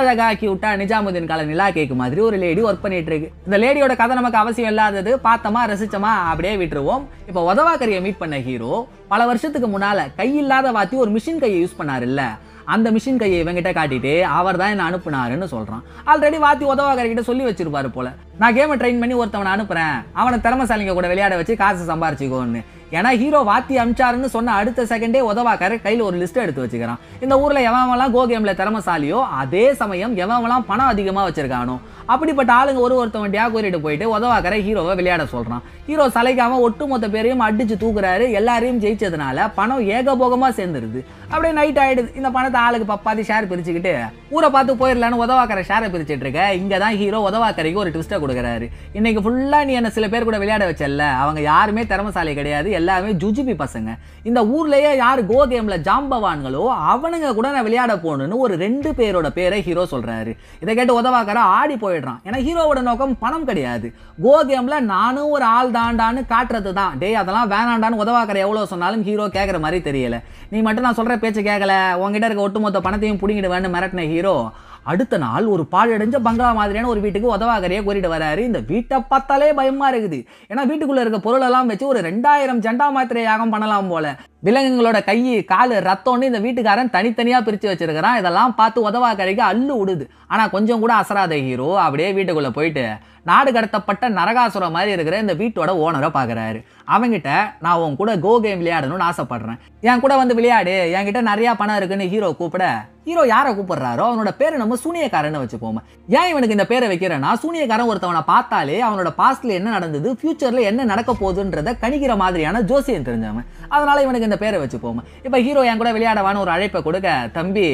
அழகாக கியூட்டா நிஜாமுதீன் கால நிலா கேட்க மாதிரி ஒரு லேடி ஒர்க் பண்ணிட்டு இருக்கு இந்த லேடியோட கதை நமக்கு அவசியம் இல்லாதது பார்த்தோமா ரசிச்சோமா அப்படியே விட்டுருவோம் இப்போ உதவாக்கரியை மீட் பண்ண ஹீரோ பல வருஷத்துக்கு முன்னால் கையில்லாத வாத்தி ஒரு மிஷின் கையை யூஸ் பண்ணார் இல்லை அந்த மிஷின் கையை இவங்கிட்ட காட்டிட்டு அவர் தான் என்ன அனுப்புனாருன்னு சொல்கிறான் ஆல்ரெடி வாத்தி உதவாக்கிட்ட சொல்லி வச்சிருப்பாரு போல நான் கேமை ட்ரெயின் பண்ணி ஒருத்தவனை அனுப்புகிறேன் அவனை திறமசாலிங்க கூட விளையாட வச்சு காசு சம்பாரிச்சுக்கோன்னு ஏன்னா ஹீரோ வாத்தி அமிச்சாருன்னு சொன்ன அடுத்த செகண்டே உதவாக்காரு கையில் ஒரு லிஸ்ட் எடுத்து வச்சுக்கிறான் இந்த ஊரில் எவன்லாம் கோ கேமில் திறமசாலியோ அதே சமயம் எவன்லாம் பணம் அதிகமாக வச்சிருக்கானோ அப்படிப்பட்ட ஆளுங்க ஒரு ஒருத்தவன் டேகோரிட்டு போயிட்டு உதவாக்கிற ஹீரோவை விளையாட சொல்கிறான் ஹீரோ சலைக்காம ஒட்டுமொத்த பேரையும் அடிச்சு தூக்குறாரு எல்லாரையும் ஜெயிச்சதுனால பணம் ஏகபோகமாக சேர்ந்துருது அப்படியே நைட் ஆகிடுது இந்த பணத்தை ஆளுக்கு பப்பாத்தி ஷேர் பிரிச்சுக்கிட்டு ஊரை பார்த்து போயிடலான்னு உதவாக்கரை ஷேரை பிரிச்சுட்டு இருக்க இங்கே தான் ஹீரோ உதவாக்கரைக்கு ஒரு ட்விஸ்ட்டை கொடுக்குறாரு இன்னைக்கு ஃபுல்லாக நீ என்ன சில பேர் கூட விளையாட வச்சல அவங்க யாருமே திறமசாலை கிடையாது எல்லாமே ஜுஜிபி பசங்க இந்த ஊர்லயே யார் கோ கேமில் ஜாம்பவான்களோ அவனுங்க கூட நான் விளையாட போகணுன்னு ஒரு ரெண்டு பேரோட பேரை ஹீரோ சொல்கிறாரு இதை கேட்டு உதவாக்கரை ஆடி போயிடுறான் ஏன்னா ஹீரோவோட நோக்கம் பணம் கிடையாது கோ கேமில் நானும் ஒரு ஆள் தான் வேண்டாண்டான்னு காட்டுறது தான் டே அதெல்லாம் வேணாண்டான்னு உதவாக்கிற எவ்வளோ சொன்னாலும் ஹீரோ கேட்குற மாதிரி தெரியல நீ மட்டும் நான் சொல்கிற பேச்சு கேட்கல உங்ககிட்ட இருக்க ஒட்டுமொத்த பணத்தையும் பிடிங்கிடுவேன்னு மிரட்டின ஹீரோ அடுத்த நாள் ஒரு பாழடைஞ்ச பங்களா மாதிரியான ஒரு வீட்டுக்கு உதவாகரையே கூறிட்டு வராரு இந்த வீட்டை பார்த்தாலே பயமா இருக்குது ஏன்னா வீட்டுக்குள்ள இருக்க பொருளெல்லாம் வச்சு ஒரு ரெண்டாயிரம் ஜெண்டா மாத்திரை யாகம் பண்ணலாம் போல விலங்குகளோட கை காலு ரத்தம்னு இந்த வீட்டுக்காரன் தனித்தனியாக பிரித்து வச்சிருக்கிறான் இதெல்லாம் பார்த்து உதவா அள்ளு விடுது ஆனால் கொஞ்சம் கூட அசராத ஹீரோ அப்படியே வீட்டுக்குள்ளே போயிட்டு நாடு கடத்தப்பட்ட நரகாசுரம் மாதிரி இருக்கிற இந்த வீட்டோட ஓனரை பார்க்குறாரு அவங்கிட்ட நான் உன் கூட கோ கேம் விளையாடணும்னு ஆசைப்படுறேன் என் கூட வந்து விளையாடு என்கிட்ட நிறையா பணம் இருக்குன்னு ஹீரோ கூப்பிட ஹீரோ யாரை கூப்பிடுறாரோ அவனோட பேரை நம்ம சூனியக்காரன்னு வச்சுப்போம் ஏன் இவனுக்கு இந்த பேரை வைக்கிறேன்னா சூனியக்காரன் ஒருத்தவனை பார்த்தாலே அவனோட பாஸ்ட்ல என்ன நடந்தது ஃபியூச்சர்ல என்ன நடக்க போகுதுன்றத கணிக்கிற மாதிரியான ஜோசியன் தெரிஞ்சவன் அதனால இவனுக்கு இந்த பேரை வச்சுப்போம் இப்போ ஹீரோ என் கூட விளையாடவான்னு ஒரு அழைப்பை கொடுக்க தம்பி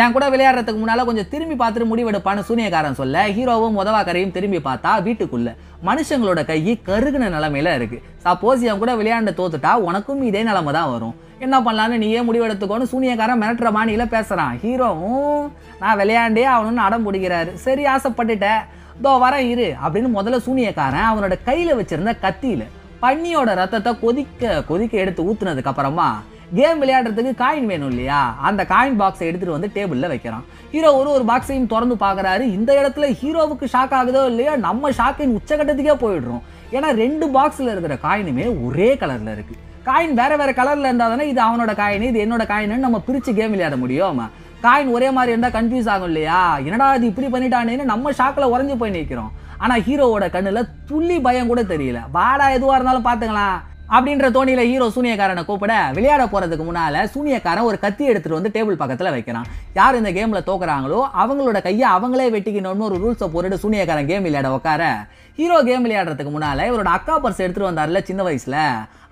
என் கூட விளையாடுறதுக்கு முன்னால் கொஞ்சம் திரும்பி பார்த்துட்டு முடிவெடுப்பான்னு சூனியக்காரன் சொல்ல ஹீரோவும் உதவாக்கரையும் திரும்பி பார்த்தா வீட்டுக்குள்ள மனுஷங்களோட கை கருகுன நிலமையில இருக்கு சப்போஸ் என் கூட விளையாண்டு தோத்துட்டா உனக்கும் இதே நிலமை தான் வரும் என்ன பண்ணலான்னு நீயே முடிவெடுத்துக்கோன்னு சூனியக்காரன் மிரட்டுற மாணியில பேசுகிறான் ஹீரோவும் நான் விளையாண்டே ஆகணும்னு அடம் பிடிக்கிறாரு சரி ஆசைப்பட்டுட்டேன் இதோ வரேன் இரு அப்படின்னு முதல்ல சூனியக்காரன் அவனோட கையில் வச்சிருந்த கத்தியில் பன்னியோட ரத்தத்தை கொதிக்க கொதிக்க எடுத்து ஊத்துனதுக்கு அப்புறமா கேம் விளையாடுறதுக்கு காயின் வேணும் இல்லையா அந்த காயின் பாக்ஸை எடுத்துகிட்டு வந்து டேபிளில் வைக்கிறான் ஹீரோ ஒரு ஒரு பாக்ஸையும் திறந்து பார்க்குறாரு இந்த இடத்துல ஹீரோவுக்கு ஷாக் ஆகுதோ இல்லையோ நம்ம ஷாக்கின் உச்சகட்டத்துக்கே போயிடுறோம் ஏன்னா ரெண்டு பாக்ஸில் இருக்கிற காயினுமே ஒரே கலரில் இருக்குது காயின் வேறு வேறு கலரில் இருந்தால் தானே இது அவனோட காயின் இது என்னோட காயின்னு நம்ம பிரித்து கேம் விளையாட முடியும் காயின் ஒரே மாதிரி இருந்தால் கன்ஃபியூஸ் ஆகும் இல்லையா என்னடா அது இப்படி பண்ணிட்டானேன்னு நம்ம ஷாக்கில் உறைஞ்சு போய் நிற்கிறோம் ஆனால் ஹீரோவோட கண்ணில் துள்ளி பயம் கூட தெரியல வாடா எதுவாக இருந்தாலும் பார்த்துக்கலாம் அப்படின்ற தோணியில் ஹீரோ சூனியக்காரனை கூப்பிட விளையாட போகிறதுக்கு முன்னால் சூனியக்காரன் ஒரு கத்தி எடுத்துகிட்டு வந்து டேபிள் பக்கத்தில் வைக்கிறான் யார் இந்த கேமில் தோக்குறாங்களோ அவங்களோட கையை அவங்களே வெட்டிக்கணும்னு ஒரு ரூல்ஸை போட்டுட்டு சூனியக்காரன் கேம் விளையாட உட்கார ஹீரோ கேம் விளையாடுறதுக்கு முன்னால் இவரோட அக்கா பர்ஸ் எடுத்துகிட்டு வந்தார்ல சின்ன வயசில்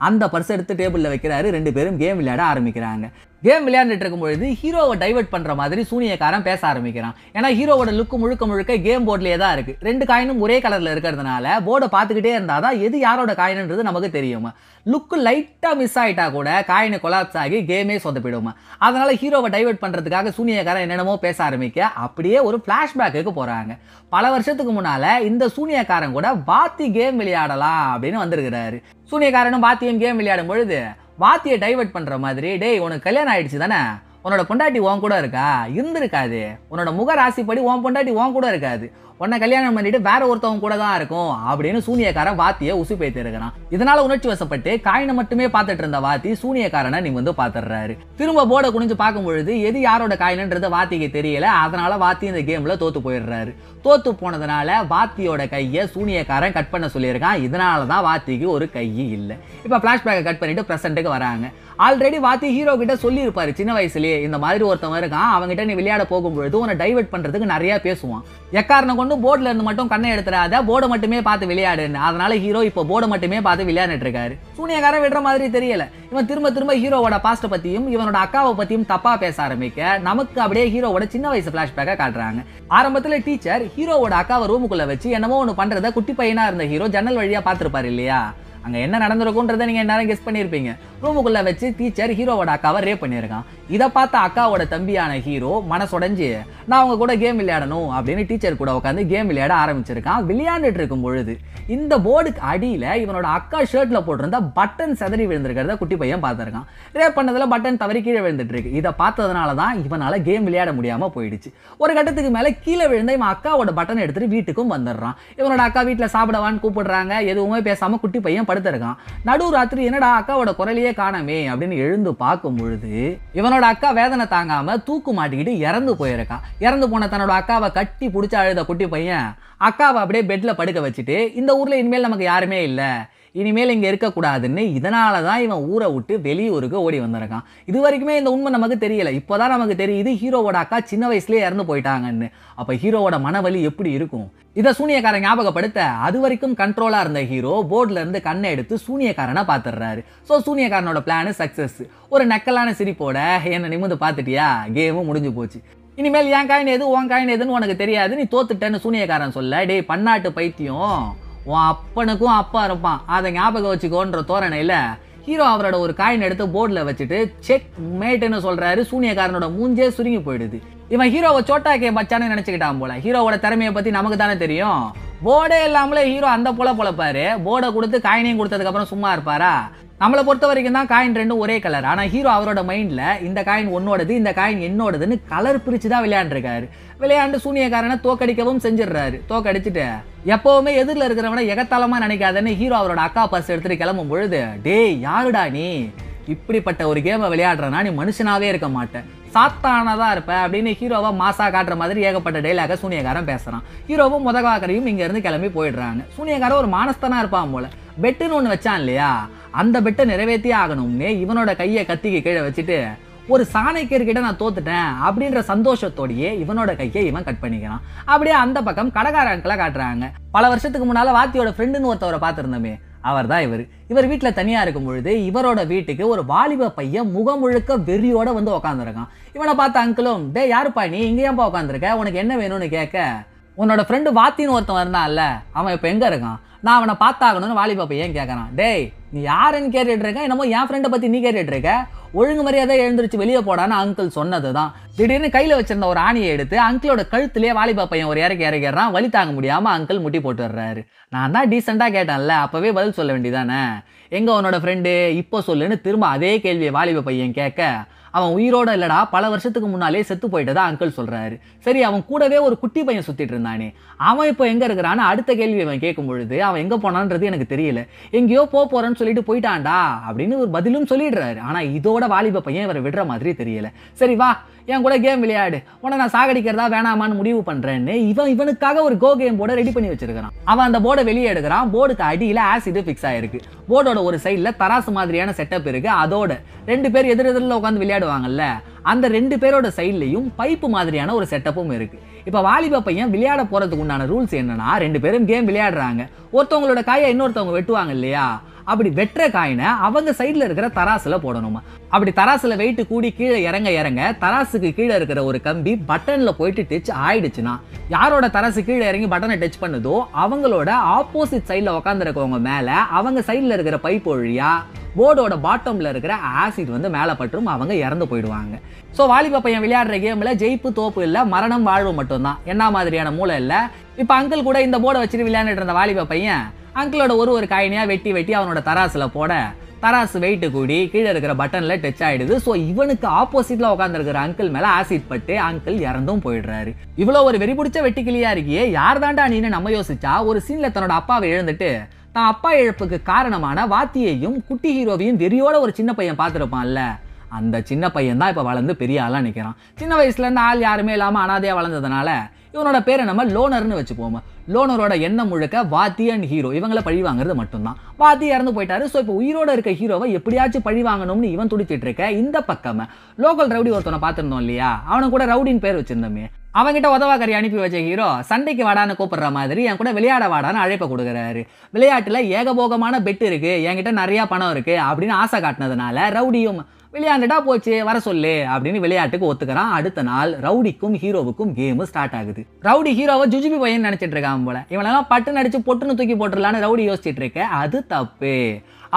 அந்த பர்ஸ் எடுத்து டேபிளில் வைக்கிறாரு ரெண்டு பேரும் கேம் விளையாட ஆரம்பிக்கிறாங்க கேம் விளையாண்டுட்டு இருக்கும் பொழுது ஹீரோவை டைவெர்ட் பண்ணுற மாதிரி சூனியக்காரன் பேச ஆரம்பிக்கிறான் ஏன்னா ஹீரோவோட லுக்கு முழுக்க முழுக்க கேம் போர்ட்லேயே தான் இருக்குது ரெண்டு காயினும் ஒரே கலரில் இருக்கிறதுனால போர்டை பார்த்துக்கிட்டே இருந்தால் தான் எது யாரோட காயின்ன்றது நமக்கு தெரியுமா லுக்கு லைட்டாக மிஸ் ஆகிட்டா கூட காயினை கொலாப்ஸ் ஆகி கேமே சொதப்பிடுமா அதனால் ஹீரோவை டைவெர்ட் பண்ணுறதுக்காக சூனியக்காரன் என்னென்னமோ பேச ஆரம்பிக்க அப்படியே ஒரு ஃப்ளாஷ்பேக்கு போகிறாங்க பல வருஷத்துக்கு முன்னால் இந்த சூனியக்காரன் கூட பாத்தி கேம் விளையாடலாம் அப்படின்னு வந்திருக்கிறாரு சூனியக்காரனும் பாத்தியும் கேம் விளையாடும் பொழுது வாத்தியை டைவெர்ட் பண்ணுற மாதிரி டேய் உனக்கு கல்யாணம் ஆயிடுச்சு தானே உன்னோட பொண்டாட்டி உன் கூட இருக்கா இருந்திருக்காது உன்னோட முக ராசிப்படி உன் பொண்டாட்டி உன் கூட இருக்காது உன்னை கல்யாணம் பண்ணிட்டு வேற ஒருத்தவங்க கூட தான் இருக்கும் அப்படின்னு சூனியக்காரன் வாத்தியை உசு பேத்திருக்கிறான் இதனால உணர்ச்சி வசப்பட்டு காயினை மட்டுமே பார்த்துட்டு இருந்த வாத்தி சூனியக்காரனை நீ வந்து பார்த்துடுறாரு திரும்ப போர்டை குனிஞ்சு பார்க்கும் பொழுது எது யாரோட காயினுன்றது வாத்திக்கு தெரியல அதனால வாத்தி இந்த கேம்ல தோத்து போயிடுறாரு தோத்து போனதுனால வாத்தியோட கையை சூனியக்காரன் கட் பண்ண சொல்லியிருக்கான் இதனால தான் வாத்திக்கு ஒரு கை இல்லை இப்போ ஃப்ளாஷ்பேக்கை கட் பண்ணிட்டு ப்ரெசென்ட்டுக்கு வராங்க ஆல்ரெடி வாத்தி ஹீரோ கிட்ட சொல்லியிருப்பாரு சின்ன வயசுலேயே இந்த மாதிரி ஒருத்தவங்க இருக்கான் அவங்ககிட்ட நீ விளையாட போகும்பொழுது உன்னை டைவெர்ட் பண்ணுறதுக்கு நிறையா பேசுவான் எக்காரணம் கொண்டு போர்டில் இருந்து மட்டும் கண்ணை எடுத்துடாத போர்டை மட்டுமே பார்த்து விளையாடுன்னு அதனால ஹீரோ இப்போ போர்டை மட்டுமே பார்த்து விளையாடிட்டு இருக்காரு சூனியக்காரன் விடுற மாதிரி தெரியலை இவன் திரும்ப திரும்ப ஹீரோவோட பாஸ்ட்டை பற்றியும் இவனோட அக்காவை பற்றியும் தப்பாக பேச ஆரம்பிக்க நமக்கு அப்படியே ஹீரோவோட சின்ன வயசு ஃப்ளாஷ்பேக்கை காட்டுறாங்க ஆரம்பத்தில் டீச்சர் ஹீரோவோட அக்காவை ரூமுக்குள்ளே வச்சு என்னமோ ஒன்று பண்ணுறத குட்டி பையனாக இருந்த ஹீரோ ஜன்னல் வழியாக பார்த்துருப்பாரு இல்லையா அங்கே என்ன நடந்திருக்குன்றதை நீங்கள் எல்லாரும் கெஸ் பண்ணியிருப்பீங்க ரூமுக்குள்ளே வச்சு டீச்சர் ஹீரோவோட அக்காவை ரே பண்ணியிருக்கான் இதை பார்த்த அக்காவோட தம்பியான ஹீரோ மனசுடைஞ்சு நான் அவங்க கூட கேம் விளையாடணும் அப்படின்னு டீச்சர் கூட உட்காந்து கேம் விளையாட ஆரம்பிச்சிருக்கான் விளையாண்டுட்டு இருக்கும் பொழுது இந்த போர்டுக்கு அடியில் இவனோட அக்கா ஷர்ட்டில் போட்டிருந்த பட்டன் செதறி விழுந்திருக்கிறத குட்டி பையன் பார்த்துருக்கான் ரே பண்ணதில் பட்டன் தவறி கீழே விழுந்துட்டு இருக்கு இதை பார்த்ததுனால தான் இவனால் கேம் விளையாட முடியாமல் போயிடுச்சு ஒரு கட்டத்துக்கு மேலே கீழே விழுந்த இவன் அக்காவோட பட்டன் எடுத்துகிட்டு வீட்டுக்கும் வந்துடுறான் இவனோட அக்கா வீட்டில் சாப்பிடவான்னு கூப்பிடுறாங்க எதுவுமே பேசாமல் குட்டி பையன் படுத்திருக்கான் நடு ராத்திரி என்னடா அக்காவோட குரலையே காணாமே அப்படின்னு எழுந்து பார்க்கும் பொழுது இவனோட அக்கா வேதனை தாங்காம தூக்கு மாட்டிக்கிட்டு இறந்து போயிருக்கான் இறந்து போன தன்னோட அக்காவை கட்டி பிடிச்ச அழுத குட்டி பையன் அக்காவை அப்படியே பெட்ல படுக்க வச்சுட்டு இந்த ஊர்ல இனிமேல் நமக்கு யாருமே இல்லை இனிமேல் இங்கே இருக்கக்கூடாதுன்னு இதனால தான் இவன் ஊரை விட்டு வெளியூருக்கு ஓடி வந்திருக்கான் இது வரைக்குமே இந்த உண்மை நமக்கு தெரியலை இப்போ தான் நமக்கு தெரியுது ஹீரோவோட அக்கா சின்ன வயசுலேயே இறந்து போயிட்டாங்கன்னு அப்போ ஹீரோவோட மனவலி எப்படி இருக்கும் இதை சூனியக்காரன் ஞாபகப்படுத்த அது வரைக்கும் கண்ட்ரோலாக இருந்த ஹீரோ போர்டிலேருந்து கண்ணை எடுத்து சூனியக்காரனை பார்த்துடுறாரு ஸோ சூனியக்காரனோட பிளானு சக்ஸஸ் ஒரு நக்கலான சிரிப்போட என்னை நிமிந்து பார்த்துட்டியா கேமும் முடிஞ்சு போச்சு இனிமேல் என் காயின் எது உன் காயின் எதுன்னு உனக்கு தெரியாது நீ தோத்துட்டேன்னு சூனியக்காரன் சொல்ல டே பன்னாட்டு பைத்தியம் உன் அப்பனுக்கும் அப்பா இருப்பான் அதை ஞாபகம் வச்சுக்கோன்ற தோரணையில் ஹீரோ அவரோட ஒரு காயின் எடுத்து போர்டில் வச்சுட்டு செக் மேட்டுன்னு சொல்கிறாரு சூனியக்காரனோட மூஞ்சே சுருங்கி போயிடுது இவன் ஹீரோவை சோட்டா கே நினச்சிக்கிட்டான் போல ஹீரோவோட திறமையை பற்றி நமக்கு தானே தெரியும் போர்டே இல்லாமலே ஹீரோ அந்த போல பொழப்பாரு போர்டை கொடுத்து காயினையும் கொடுத்ததுக்கப்புறம் சும்மா இருப்பாரா நம்மளை பொறுத்த வரைக்கும் தான் காயின் ரெண்டும் ஒரே கலர் ஆனால் ஹீரோ அவரோட மைண்டில் இந்த காயின் ஒன்னோடது இந்த காயின் என்னோடதுன்னு கலர் பிரித்து தான் விளையாண்டுருக்காரு விளையாண்டு சூனியக்காரனை தோக்கடிக்கவும் செஞ்சிடுறாரு தோக்கடிச்சுட்டு எப்பவுமே எதிரில் இருக்கிறவனை எகத்தாளமா நினைக்காதன்னு ஹீரோ அவரோட அக்கா பர்ஸ் எடுத்துட்டு கிளம்பும் பொழுது டே யாருடா நீ இப்படிப்பட்ட ஒரு கேமை விளையாடுறனா நீ மனுஷனாவே இருக்க மாட்டேன் சாத்தானதா இருப்ப அப்படின்னு ஹீரோவை மாசா காட்டுற மாதிரி ஏகப்பட்ட டைலாக சூனியகாரன் பேசுகிறான் ஹீரோவும் முதகாக்கரையும் இங்கேருந்து கிளம்பி போயிடுறாங்க சூனியக்காரன் ஒரு மானஸ்தனாக இருப்பான் போல பெட்டுன்னு ஒன்று வச்சான் இல்லையா அந்த பெட்டை நிறைவேற்றியே ஆகணும்னே இவனோட கையை கத்திக்கு கீழே வச்சுட்டு ஒரு சாணக்கியர்கிட்ட நான் தோத்துட்டேன் அப்படின்ற சந்தோஷத்தோடையே இவனோட கையை இவன் கட் பண்ணிக்கிறான் அப்படியே அந்த பக்கம் கடகார அங்கிளை காட்டுறாங்க பல வருஷத்துக்கு முன்னால் வாத்தியோட ஃப்ரெண்டுன்னு ஒருத்தவரை பார்த்துருந்தோமே அவர் தான் இவர் இவர் வீட்டில் தனியாக இருக்கும் பொழுது இவரோட வீட்டுக்கு ஒரு வாலிப பையன் முகம் முழுக்க வெறியோட வந்து உக்காந்துருக்கான் இவனை பார்த்த அங்கிளும் டே யாருப்பா நீ இங்கே ஏன்பா உட்காந்துருக்க உனக்கு என்ன வேணும்னு கேட்க உன்னோட ஃப்ரெண்டு வாத்தின்னு ஒருத்தன் இருந்தான்ல அவன் இப்போ எங்கே இருக்கான் நான் அவனை பார்த்தாகணும்னு வாலிப பையன் கேட்குறான் டேய் நீ யாருன்னு கேட்டுட்டு இருக்க என்னமோ என் ஃப்ரெண்டை பற்றி நீ கேட்டுட்டு இருக்க ஒழுங்கு மரியாதை எழுந்திருச்சு வெளியே போடான்னு அங்கிள் சொன்னது தான் திடீர்னு கையில் வச்சிருந்த ஒரு ஆணியை எடுத்து அங்கிளோட கழுத்துலேயே வாலிபா பையன் ஒரு இறக்கி இறக்கிறான் வழி தாங்க முடியாமல் அங்கிள் முட்டி போட்டுடுறாரு நான் தான் டீசெண்டாக கேட்டேன்ல அப்போவே பதில் சொல்ல வேண்டியதானே எங்கே உன்னோட ஃப்ரெண்டு இப்போ சொல்லுன்னு திரும்ப அதே கேள்வியை வாலிப பையன் கேட்க அவன் உயிரோட இல்லடா பல வருஷத்துக்கு முன்னாலே செத்து போயிட்டதா அங்கிள் சொல்றாரு சரி அவன் கூடவே ஒரு குட்டி பையன் சுத்திட்டு இருந்தானே அவன் இப்போ எங்க இருக்கிறான்னு அடுத்த கேள்வி அவன் கேட்கும் பொழுது அவன் எங்கே போனான்றது எனக்கு தெரியல எங்கேயோ போக சொல்லிட்டு போயிட்டான்டா அப்படின்னு ஒரு பதிலும் சொல்லிடுறாரு ஆனா இதோட வாலிப பையன் இவரை விடுற மாதிரி தெரியல சரி வா என் கூட கேம் விளையாடு உன நான் சாகடிக்கிறதா வேணாமான்னு முடிவு பண்ணுறேன்னு இவன் இவனுக்காக ஒரு கோ கேம் போர்டை ரெடி பண்ணி வச்சிருக்கிறான் அவன் அந்த போர்டை வெளியே எடுக்கிறான் போர்டுக்கு அடியில் ஆசிட் ஃபிக்ஸ் ஆகிருக்கு போர்டோட ஒரு சைடில் தராசு மாதிரியான செட்டப் இருக்குது அதோட ரெண்டு பேர் எதிர் எதிரில் உட்காந்து விளையாடுவாங்கல்ல அந்த ரெண்டு பேரோட சைட்லையும் பைப்பு மாதிரியான ஒரு செட்டப்பும் இருக்குது இப்போ வாலிப பையன் விளையாட போகிறதுக்கு உண்டான ரூல்ஸ் என்னன்னா ரெண்டு பேரும் கேம் விளையாடுறாங்க ஒருத்தவங்களோட காயை இன்னொருத்தவங்க வெட்டுவாங்க இல்லையா அப்படி வெட்டுற காயினை அவங்க சைடில் இருக்கிற தராசில் போடணுமா அப்படி தராசில் வெயிட்டு கூடி கீழே இறங்க இறங்க தராசுக்கு கீழே இருக்கிற ஒரு கம்பி பட்டனில் போயிட்டு டச் ஆயிடுச்சுன்னா யாரோட தராசு கீழே இறங்கி பட்டனை டச் பண்ணுதோ அவங்களோட ஆப்போசிட் சைடில் உட்காந்துருக்கவங்க மேலே அவங்க சைடில் இருக்கிற பைப் வழியா போர்டோட பாட்டம்ல இருக்கிற ஆசிட் வந்து மேலே பற்றும் அவங்க இறந்து போயிடுவாங்க ஸோ வாலிப பையன் விளையாடுற கேமில் ஜெயிப்பு தோப்பு இல்லை மரணம் வாழ்வு மட்டும்தான் என்ன மாதிரியான மூளை இல்லை இப்போ அங்கிள் கூட இந்த போர்டை வச்சுட்டு விளையாண்டுட்டு இருந்த வாலிப பையன் அங்கிளோட ஒரு ஒரு காயினியாக வெட்டி வெட்டி அவனோட தராசில் போட தராசு வெயிட்டு கூடி கீழே இருக்கிற பட்டனில் டச் ஆகிடுது ஸோ இவனுக்கு ஆப்போசிட்டில் உட்காந்துருக்கிற அங்கிள் மேலே ஆசிட் பட்டு அங்கிள் இறந்தும் போயிடுறாரு இவ்வளோ ஒரு வெறி பிடிச்ச வெட்டி கிளியா இருக்கியே யார் தாண்டா நீன்னு நம்ம யோசிச்சா ஒரு சீனில் தன்னோட அப்பாவை எழுந்துட்டு தான் அப்பா இழப்புக்கு காரணமான வாத்தியையும் குட்டி ஹீரோவையும் வெறியோட ஒரு சின்ன பையன் பார்த்துருப்பான்ல அந்த சின்ன பையன் தான் இப்போ வளர்ந்து பெரிய ஆளாக நிற்கிறான் சின்ன வயசுலேருந்து ஆள் யாருமே இல்லாமல் அனாதையாக வளர்ந்ததுனால இவனோட பேரை நம்ம லோனர்னு வச்சுப்போம் லோனரோட எண்ணம் முழுக்க வாத்தி அண்ட் ஹீரோ இவங்களை பழி வாங்குறது மட்டும்தான் வாத்தி இறந்து போயிட்டாரு ஸோ இப்போ உயிரோட இருக்க ஹீரோவை எப்படியாச்சும் பழி வாங்கணும்னு இவன் துடிச்சிட்டு இருக்க இந்த பக்கம் லோக்கல் ரவுடி ஒருத்தனை பார்த்துருந்தோம் இல்லையா அவனுக்கு கூட ரவுடின்னு பேர் வச்சிருந்தோமே அவங்கிட்ட உதவாக்கறி அனுப்பி வச்ச ஹீரோ சண்டைக்கு வாடான்னு கூப்பிடுற மாதிரி என் கூட விளையாட வாடான்னு அழைப்பு கொடுக்குறாரு விளையாட்டில் ஏகபோகமான பெட் இருக்கு என்கிட்ட நிறையா பணம் இருக்கு அப்படின்னு ஆசை காட்டினதுனால ரவுடியும் விளையாண்டுட்டா போச்சு வர சொல்லு அப்படின்னு விளையாட்டுக்கு ஒத்துக்கிறான் அடுத்த நாள் ரவுடிக்கும் ஹீரோவுக்கும் கேமு ஸ்டார்ட் ஆகுது ரவுடி ஹீரோவை ஜுஜுபி பையன் நினைச்சிட்டு இருக்கான் போல இவனெல்லாம் பட்டு நடிச்சு பொட்டுன்னு தூக்கி போட்டுடலான்னு ரவுடி யோசிச்சுட்டு இருக்க அது தப்பு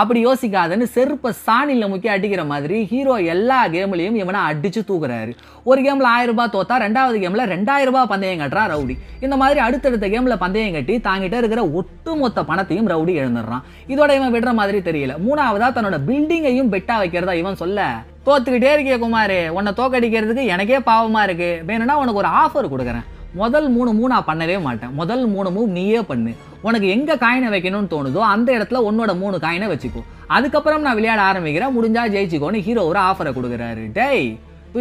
அப்படி யோசிக்காதன்னு செருப்பை சாணியில் முக்கிய அடிக்கிற மாதிரி ஹீரோ எல்லா கேம்லையும் இவனை அடித்து தூக்குறாரு ஒரு கேமில் ஆயிரம் ரூபாய் தோத்தா ரெண்டாவது கேமில் ரெண்டாயிரம் ரூபாய் பந்தயம் கட்டுறா ரவுடி இந்த மாதிரி அடுத்தடுத்த கேமில் பந்தயம் கட்டி தாங்கிட்ட இருக்கிற ஒட்டுமொத்த பணத்தையும் ரவுடி எழுந்துடுறான் இதோட இவன் விடுற மாதிரி தெரியல மூணாவதா தன்னோட பில்டிங்கையும் பெட்டா வைக்கிறதா இவன் சொல்ல தோத்துக்கிட்டே இருக்கே குமாரு உன்னை தோக்கடிக்கிறதுக்கு எனக்கே பாவமாக இருக்குது வேணும்னா உனக்கு ஒரு ஆஃபர் கொடுக்குறேன் முதல் மூணு மூணு நான் பண்ணவே மாட்டேன் முதல் மூணு மூவ் நீயே பண்ணு உனக்கு எங்கே காயினை வைக்கணும்னு தோணுதோ அந்த இடத்துல உன்னோட மூணு காயினை வச்சுக்கோ அதுக்கப்புறம் நான் விளையாட ஆரம்பிக்கிறேன் முடிஞ்சா ஜெயிச்சுக்கோன்னு ஹீரோ ஒரு ஆஃபரை கொடுக்குறாரு டேய்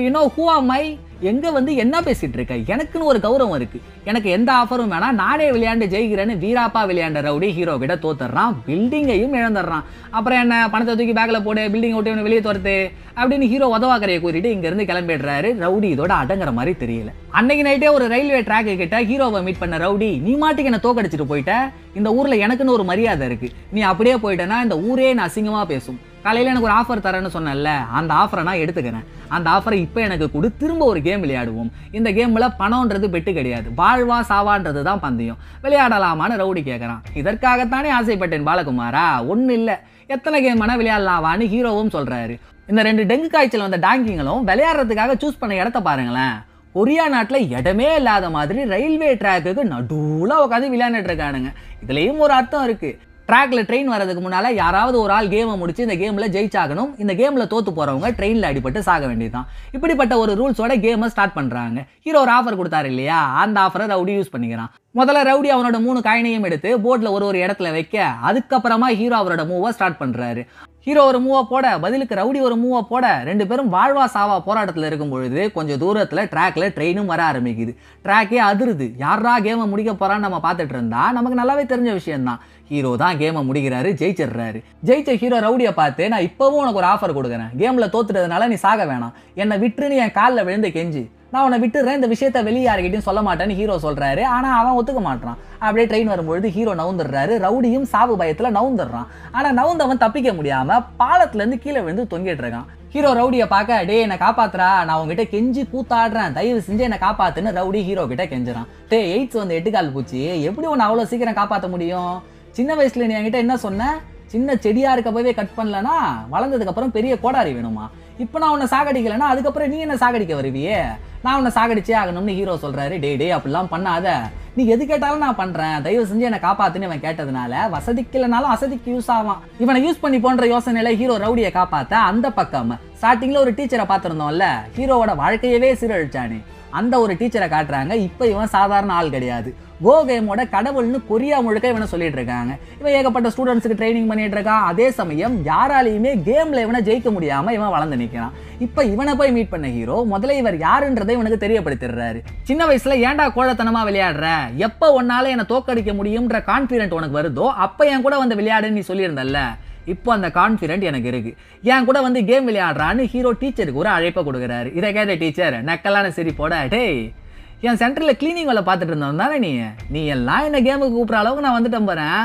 you know who am my எங்கே வந்து என்ன பேசிகிட்டு இருக்க எனக்குன்னு ஒரு கௌரவம் இருக்குது எனக்கு எந்த ஆஃபரும் வேணால் நானே விளையாண்டு ஜெயிக்கிறேன்னு வீராப்பா விளையாண்ட ரவுடி ஹீரோ விட தோத்துடுறான் பில்டிங்கையும் இழந்துடுறான் அப்புறம் என்ன பணத்தை தூக்கி பேக்கில் போடு பில்டிங் விட்டு வெளியே துரத்து அப்படின்னு ஹீரோ உதவாக்கரையை கூறிட்டு இங்கேருந்து கிளம்பிடுறாரு ரவுடி இதோட அடங்குற மாதிரி தெரியல அன்னைக்கு நைட்டே ஒரு ரயில்வே ட்ராக்கு கிட்ட ஹீரோவை மீட் பண்ண ரவுடி நீ மாட்டுக்கு என்ன தோக்கடிச்சிட்டு போயிட்ட இந்த ஊரில் எனக்குன்னு ஒரு மரியாதை இருக்குது நீ அப்படியே போயிட்டேன்னா இந்த ஊரே நான் அசிங்கமாக பேசும் காலையில் எனக்கு ஒரு ஆஃபர் தரேன்னு சொன்னேன்ல அந்த ஆஃபரை நான் எடுத்துக்கிறேன் அந்த ஆஃபரை இப்போ எனக்கு கொடு திரும்ப ஒரு கேம் விளையாடுவோம் இந்த கேமில் பணம்ன்றது பெட்டு கிடையாது வாழ்வா சாவான்றது தான் பந்தயம் விளையாடலாமான்னு ரவுடி கேட்குறான் இதற்காகத்தானே ஆசைப்பட்டேன் பாலகுமாரா ஒன்றும் இல்லை எத்தனை கேம் வேணால் விளையாடலாவான்னு ஹீரோவும் சொல்கிறாரு இந்த ரெண்டு டெங்கு காய்ச்சல் வந்த டாங்கிங்களும் விளையாடுறதுக்காக சூஸ் பண்ண இடத்த பாருங்களேன் கொரியா நாட்டில் இடமே இல்லாத மாதிரி ரயில்வே ட்ராக்குக்கு நடுவில் உட்காந்து விளையாண்டுட்டு இருக்கானுங்க இதுலேயும் ஒரு அர்த்தம் இருக்குது ட்ராக்ல ட்ரெயின் வரதுக்கு முன்னால் யாராவது ஒரு ஆள் கேமை முடிச்சு இந்த கேமில் ஜெயிச்சாகணும் இந்த கேமில் தோத்து போறவங்க ட்ரெயினில் அடிபட்டு சாக வேண்டியதுதான் இப்படிப்பட்ட ஒரு ரூல்ஸோட கேமை ஸ்டார்ட் பண்ணுறாங்க ஹீரோ ஒரு ஆஃபர் கொடுத்தாரு இல்லையா அந்த ஆஃபரை ரவுடி யூஸ் பண்ணிக்கிறான் முதல்ல ரவுடி அவனோட மூணு காயினையும் எடுத்து போட்டில் ஒரு ஒரு இடத்துல வைக்க அதுக்கப்புறமா ஹீரோ அவரோட மூவை ஸ்டார்ட் பண்ணுறாரு ஹீரோ ஒரு மூவை போட பதிலுக்கு ரவுடி ஒரு மூவை போட ரெண்டு பேரும் வாழ்வா சாவா போராட்டத்தில் இருக்கும் பொழுது கொஞ்சம் தூரத்தில் ட்ராக்ல ட்ரெயினும் வர ஆரம்பிக்குது ட்ராக்கே அதிருது யாரா கேமை முடிக்க போறான்னு நம்ம பார்த்துட்டு இருந்தா நமக்கு நல்லாவே தெரிஞ்ச விஷயம்தான் ஹீரோ தான் கேமை முடிகிறாரு ஜெயிச்சிடுறாரு ஜெயிச்ச ஹீரோ ரவுடியை பார்த்து நான் இப்போவும் உனக்கு ஒரு ஆஃபர் கொடுக்குறேன் கேமில் தோத்துட்டதுனால நீ சாக வேணாம் என்னை விட்டுருன்னு என் காலில் விழுந்து கெஞ்சி நான் உன்னை விட்டுடுறேன் இந்த விஷயத்த வெளியே யார்கிட்டையும் சொல்ல மாட்டேன்னு ஹீரோ சொல்கிறாரு ஆனால் அவன் ஒத்துக்க மாட்டான் அப்படியே ட்ரெயின் வரும்பொழுது ஹீரோ நவுந்துடுறாரு ரவுடியும் சாவு பயத்தில் நவுந்துடுறான் ஆனால் நவுந்தவன் தப்பிக்க முடியாமல் பாலத்துலேருந்து கீழே விழுந்து தொங்கிட்டு இருக்கான் ஹீரோ ரவுடியை பார்க்க டே என்னை காப்பாத்துறா நான் உங்ககிட்ட கெஞ்சி கூத்தாடுறேன் தயவு செஞ்சு என்னை காப்பாத்துன்னு ரவுடி ஹீரோ கிட்ட கெஞ்சுறான் டே எயிட்ஸ் வந்து எட்டுக்கால் பூச்சி எப்படி உன்னை அவ்வளோ சீக்கிரம் காப்பாற்ற முடியும் சின்ன வயசுல நீ என்கிட்ட என்ன சொன்ன சின்ன செடியா இருக்க போய் கட் பண்ணலனா வளர்ந்ததுக்கு அப்புறம் பெரிய கோடாரி வேணுமா இப்போ நான் உன்னை சாகடிக்கலனா அதுக்கப்புறம் நீ என்ன சாகடிக்க வருவியே நான் உன்னை சாகடிச்சே ஆகணும்னு ஹீரோ சொல்றாரு டே டே அப்படிலாம் பண்ணாத நீ எது கேட்டாலும் நான் பண்றேன் தயவு செஞ்சு என்னை காப்பாத்துன்னு இவன் கேட்டதுனால வசதிக்கலனாலும் வசதிக்கு யூஸ் ஆகும் இவனை யூஸ் பண்ணி போன்ற யோசனையில ஹீரோ ரவுடியை காப்பாத்த அந்த பக்கம் ஸ்டார்டிங்ல ஒரு டீச்சரை பார்த்துருந்தோம்ல ஹீரோவோட வாழ்க்கையவே சீரழிச்சானே அந்த ஒரு டீச்சரை காட்டுறாங்க இப்போ இவன் சாதாரண ஆள் கிடையாது கோ கேமோட கடவுள்னு கொரியா முழுக்க இவனை சொல்லிட்டு இருக்காங்க இவன் ஏகப்பட்ட ஸ்டூடெண்ட்ஸுக்கு ட்ரைனிங் பண்ணிட்டு இருக்கான் அதே சமயம் யாராலையுமே கேம்ல இவனை ஜெயிக்க முடியாம இவன் வளர்ந்து நிற்கிறான் இப்போ இவனை போய் மீட் பண்ண ஹீரோ முதல்ல இவர் யாருன்றதை இவனுக்கு தெரியப்படுத்திடுறாரு சின்ன வயசுல ஏன்டா கோழத்தனமா விளையாடுற எப்போ உன்னால என்னை தோக்கடிக்க முடியும்ன்ற கான்ஃபிடென்ட் உனக்கு வருதோ அப்போ என் கூட வந்து விளையாடுன்னு நீ சொல்லியிருந்தல்ல இப்போ அந்த கான்ஃபிடென்ட் எனக்கு இருக்குது என் கூட வந்து கேம் விளையாடுறான்னு ஹீரோ டீச்சருக்கு ஒரு அழைப்பை கொடுக்குறாரு இதை கேட்ட டீச்சர் நக்கலான சிரிப்போட டேய் என் சென்டரில் கிளீனிங் வேலை பார்த்துட்டு இருந்தவன் தானே நீ நீ எல்லாம் என்ன கேமுக்கு கூப்பிட்ற அளவுக்கு நான் வந்துட்டேன் போறேன்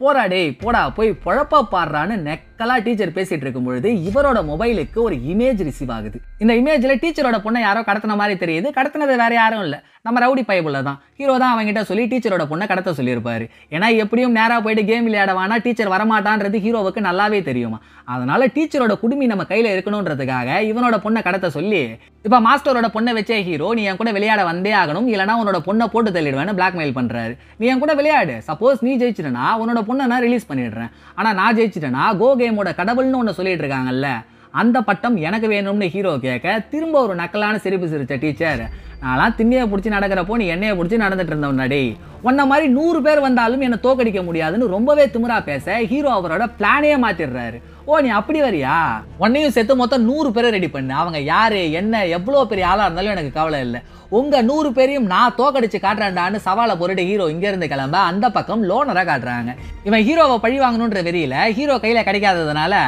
போடா போடா போய் பொழப்பா பாடுறான்னு நெக் கலா டீச்சர் பேசிட்டு இருக்கும் பொழுது இவரோட மொபைலுக்கு ஒரு இமேஜ் ரிசீவ் ஆகுது இந்த இமேஜ்ல டீச்சரோட பொண்ணை யாரோ கடத்தின மாதிரி தெரியுது கடத்தினது வேற யாரும் இல்ல நம்ம ரவுடி பயபுள்ள தான் ஹீரோ தான் அவங்ககிட்ட சொல்லி டீச்சரோட பொண்ணை கடத்த சொல்லியிருப்பாரு ஏன்னா எப்படியும் நேராக போயிட்டு கேம் விளையாடவானா டீச்சர் வரமாட்டான்றது ஹீரோவுக்கு நல்லாவே தெரியுமா அதனால டீச்சரோட குடுமி நம்ம கையில இருக்கணும்ன்றதுக்காக இவனோட பொண்ணை கடத்த சொல்லி இப்போ மாஸ்டரோட பொண்ணை வச்சே ஹீரோ நீ என் கூட விளையாட வந்தே ஆகணும் இல்லைனா உன்னோட பொண்ணை போட்டு தள்ளிடுவேன்னு பிளாக்மெயில் பண்றாரு நீ என் கூட விளையாடு சப்போஸ் நீ ஜெயிச்சிட்டனா உன்னோட பொண்ணை நான் ரிலீஸ் பண்ணிடுறேன் ஆனா நான் ஜெயிச்சிட்டேனா கோ கேம் நேமோட கடவுள்னு ஒன்று சொல்லிட்டு இருக்காங்கல்ல அந்த பட்டம் எனக்கு வேணும்னு ஹீரோ கேட்க திரும்ப ஒரு நக்கலான சிரிப்பு சிரித்த டீச்சர் நான்லாம் திண்ணியை பிடிச்சி நடக்கிறப்போ நீ என்னையை பிடிச்சி நடந்துட்டு இருந்த முன்னாடி உன்ன மாதிரி நூறு பேர் வந்தாலும் என்னை தோக்கடிக்க முடியாதுன்னு ரொம்பவே திமிரா பேச ஹீரோ அவரோட பிளானே மாத்திடுறாரு ஓ நீ அப்படி வரியா உன்னையும் சேர்த்து மொத்தம் நூறு பேரை ரெடி பண்ணு அவங்க யாரு என்ன எவ்வளோ பெரிய ஆளாக இருந்தாலும் எனக்கு கவலை இல்லை உங்கள் நூறு பேரையும் நான் தோக்கடிச்சு காட்டுறேன்டான்னு சவாலை பொருட்டு ஹீரோ இங்கேருந்து கிளம்ப அந்த பக்கம் லோனராக காட்டுறாங்க இவன் ஹீரோவை பழி வாங்கணுன்ற வெறியில ஹீரோ கையில் கிடைக்காததுனால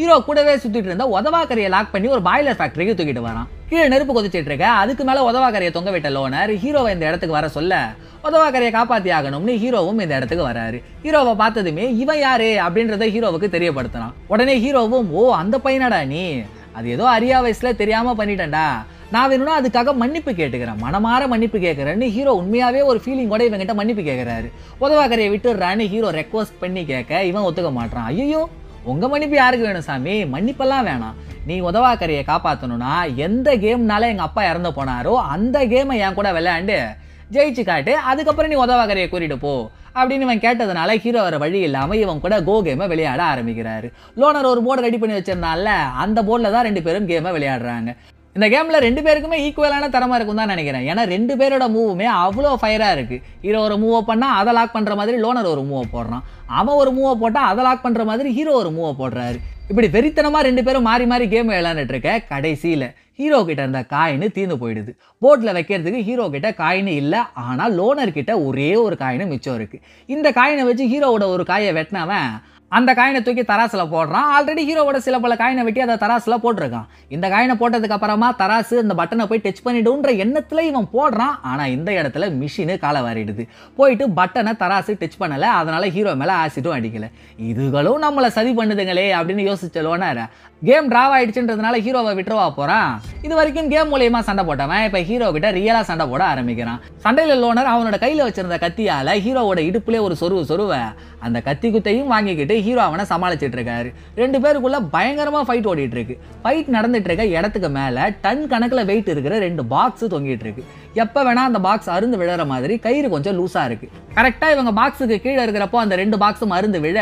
ஹீரோ கூடவே சுற்றிட்டு இருந்த உதவாக்கரையை லாக் பண்ணி ஒரு பாய்லர் ஃபேக்ட்ரிக்கு தூக்கிட்டு வரான் கீழே நெருப்பு கொதிச்சிட்டு இருக்க அதுக்கு மேல உதவாக்கரையை தொங்க விட்ட லோனர் ஹீரோவை இந்த இடத்துக்கு வர சொல்ல உதவாக்கரைய காப்பாத்தி ஆகணும்னு ஹீரோவும் இந்த இடத்துக்கு வராரு ஹீரோவை பார்த்ததுமே இவன் யாரு அப்படின்றத ஹீரோவுக்கு தெரியப்படுத்தினான் உடனே ஹீரோவும் ஓ அந்த பையனடா நீ அது ஏதோ அரியா வயசுல தெரியாம பண்ணிட்டேன்டா நான் வேணும்னா அதுக்காக மன்னிப்பு கேட்டுக்கிறேன் மனமாற மன்னிப்பு கேட்குறேன்னு ஹீரோ உண்மையாவே ஒரு ஃபீலிங் கூட இவங்கிட்ட மன்னிப்பு கேட்கறாரு உதவாக்கரையை விட்டுறான்னு ஹீரோ ரெக்வஸ்ட் பண்ணி கேட்க இவன் ஒத்துக்க மாட்டான் ஐயோ உங்க மன்னிப்பு யாருக்கு வேணும் சாமி மன்னிப்பெல்லாம் வேணாம் நீ உதவாக்கரையை காப்பாற்றணும்னா எந்த கேம்னால எங்கள் அப்பா இறந்து போனாரோ அந்த கேமை என் கூட விளையாண்டு ஜெயிச்சு காட்டு அதுக்கப்புறம் நீ உதவாக்கரையை கூறிட்டு போ அப்படின்னு இவன் கேட்டதுனால ஹீரோ வர வழி இல்லாமல் இவன் கூட கோ கேமை விளையாட ஆரம்பிக்கிறாரு லோனர் ஒரு போர்டு ரெடி பண்ணி வச்சிருந்தால அந்த போர்டில் தான் ரெண்டு பேரும் கேமை விளையாடுறாங்க இந்த கேமில் ரெண்டு பேருக்குமே ஈக்குவலான தரமாக இருக்கும் தான் நினைக்கிறேன் ஏன்னா ரெண்டு பேரோட மூவுமே அவ்வளோ ஃபயராக இருக்குது ஹீரோ ஒரு மூவை பண்ணால் அதை லாக் பண்ணுற மாதிரி லோனர் ஒரு மூவை போடுறான் அவன் ஒரு மூவை போட்டால் அதை லாக் பண்ணுற மாதிரி ஹீரோ ஒரு மூவை போடுறாரு இப்படி வெறித்தனமாக ரெண்டு பேரும் மாறி மாறி கேம் விளையாண்டுட்டு இருக்க கடைசியில் ஹீரோ கிட்ட இருந்த காயின் தீர்ந்து போயிடுது போட்டில் வைக்கிறதுக்கு ஹீரோ கிட்ட காயின் இல்லை ஆனால் லோனர் கிட்ட ஒரே ஒரு காயின் மிச்சம் இருக்குது இந்த காயினை வச்சு ஹீரோவோட ஒரு காயை வெட்டினவன் அந்த காயினை தூக்கி தராசில் போடுறான் ஆல்ரெடி ஹீரோவோட சில பல காயினை வெட்டி அதை தராசில் போட்டிருக்கான் இந்த காயினை போட்டதுக்கு அப்புறமா தராசு இந்த பட்டனை போய் டச் பண்ணிடுன்ற எண்ணத்தில் இவன் போடுறான் ஆனால் இந்த இடத்துல மிஷினு காலை வாரிடுது போயிட்டு பட்டனை தராசு டச் பண்ணலை அதனால் ஹீரோ மேலே ஆசிட்டும் அடிக்கலை இதுகளும் நம்மளை சதி பண்ணுதுங்களே அப்படின்னு யோசிச்சலோனார் கேம் டிராவ் ஆயிடுச்சுன்றதுனால ஹீரோவை விட்டுருவா போகிறான் இது வரைக்கும் கேம் மூலயமா சண்டை போட்டவன் இப்போ ஹீரோ கிட்ட ரியலாக சண்டை போட ஆரம்பிக்கிறான் சண்டையில் லோனர் அவனோட கையில் வச்சிருந்த கத்தியால் ஹீரோவோட இடுப்புலே ஒரு சொருவு சொருவ அந்த கத்தி குத்தையும் வாங்கிக்கிட்டு ஹீரோ அவனை சமாளிச்சிட்டு இருக்காரு ரெண்டு பேருக்குள்ள பயங்கரமாக ஃபைட் ஓடிட்டு இருக்கு ஃபைட் நடந்துட்டு இருக்க இடத்துக்கு மேலே டன் கணக்கில் வெயிட் இருக்கிற ரெண்டு பாக்ஸ் தொங்கிட்டு இருக்கு எப்போ வேணால் அந்த பாக்ஸ் அருந்து விழுற மாதிரி கயிறு கொஞ்சம் லூஸாக இருக்கு கரெக்டாக இவங்க பாக்ஸுக்கு கீழே இருக்கிறப்போ அந்த ரெண்டு பாக்ஸும் அருந்து விழ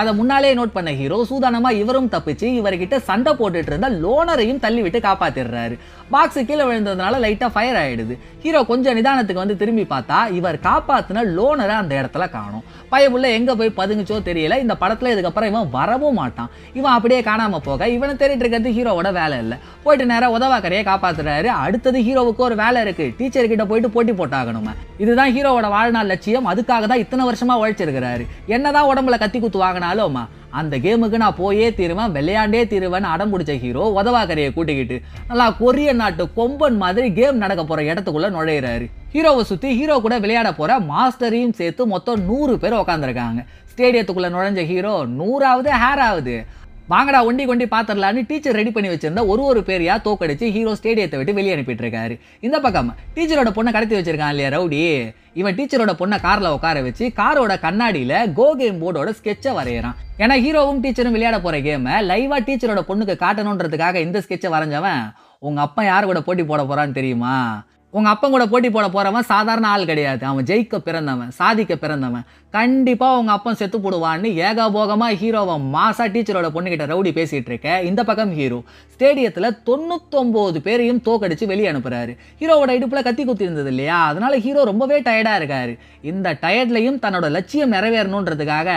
அதை முன்னாலே நோட் பண்ண ஹீரோ சூதானமா இவரும் தப்பிச்சு இவர்கிட்ட சண்டை போட்டுட்டு இருந்த லோனரையும் தள்ளிவிட்டு காப்பாத்திடுறாரு பாக்ஸ் கீழே விழுந்ததுனால லைட்டாக ஃபயர் ஆகிடுது ஹீரோ கொஞ்சம் நிதானத்துக்கு வந்து திரும்பி பார்த்தா இவர் காப்பாற்றின லோனரை அந்த இடத்துல காணும் பயபுள்ள எங்கே போய் பதுங்குச்சோ தெரியல இந்த படத்தில் இதுக்கப்புறம் இவன் வரவும் மாட்டான் இவன் அப்படியே காணாமல் போக இவனை தேடிட்டு இருக்கிறது ஹீரோவோட வேலை இல்லை போயிட்டு நேராக உதவாக்கரையை காப்பாத்துறாரு அடுத்தது ஹீரோவுக்கு ஒரு வேலை இருக்குது டீச்சர்கிட்ட போயிட்டு போட்டி போட்டாகணும் இதுதான் ஹீரோவோட வாழ்நாள் லட்சியம் அதுக்காக தான் இத்தனை வருஷமா உழைச்சிருக்கிறாரு என்னதான் உடம்புல கத்தி குத்து வாங்கினாலும் அந்த கேமுக்கு நான் போயே தீருவேன் விளையாண்டே தீருவேன் அடம் பிடிச்ச ஹீரோ உதவாக்கரையை கூட்டிக்கிட்டு நல்லா கொரிய நாட்டு கொம்பன் மாதிரி கேம் நடக்க போகிற இடத்துக்குள்ளே நுழையிறாரு ஹீரோவை சுற்றி ஹீரோ கூட விளையாட போகிற மாஸ்டரையும் சேர்த்து மொத்தம் நூறு பேர் உட்காந்துருக்காங்க ஸ்டேடியத்துக்குள்ளே நுழைஞ்ச ஹீரோ நூறாவது ஹேர் ஆகுது வாங்கடா ஒண்டி கொண்டி பாத்திரலான்னு டீச்சர் ரெடி பண்ணி வச்சிருந்த ஒரு ஒரு பேரையா தோக்கடிச்சு ஹீரோ ஸ்டேடியத்தை விட்டு வெளியே அனுப்பிட்டு இருக்காரு இந்த பக்கம் டீச்சரோட பொண்ணை கடத்தி வச்சிருக்கான் இல்லையா ரவுடி இவன் டீச்சரோட பொண்ணை காரில் உட்கார வச்சு காரோட கண்ணாடியில் கோ கேம் போர்டோட ஸ்கெட்சை வரைகிறான் ஏன்னா ஹீரோவும் டீச்சரும் விளையாட போகிற கேமை லைவாக டீச்சரோட பொண்ணுக்கு காட்டணுன்றதுக்காக இந்த ஸ்கெட்சை வரைஞ்சவன் உங்கள் அப்பா யார் கூட போட்டி போட போகிறான்னு தெரியுமா உங்கள் அப்பா கூட போட்டி போட போகிறவன் சாதாரண ஆள் கிடையாது அவன் ஜெயிக்க பிறந்தவன் சாதிக்க பிறந்தவன் கண்டிப்பாக உங்கள் அப்பன் செத்து போடுவான்னு ஏகபோகமாக ஹீரோவை மாசா டீச்சரோட பொண்ணுகிட்ட ரவுடி பேசிட்டு இருக்க இந்த பக்கம் ஹீரோ ஸ்டேடியத்தில் தொண்ணூத்தொம்போது பேரையும் தோக்கடிச்சு வெளியே அனுப்புறாரு ஹீரோவோட இடுப்புல கத்தி குத்தி இருந்தது இல்லையா அதனால ஹீரோ ரொம்பவே டயர்டாக இருக்காரு இந்த டயர்ட்லையும் தன்னோட லட்சியம் நிறைவேறணுன்றதுக்காக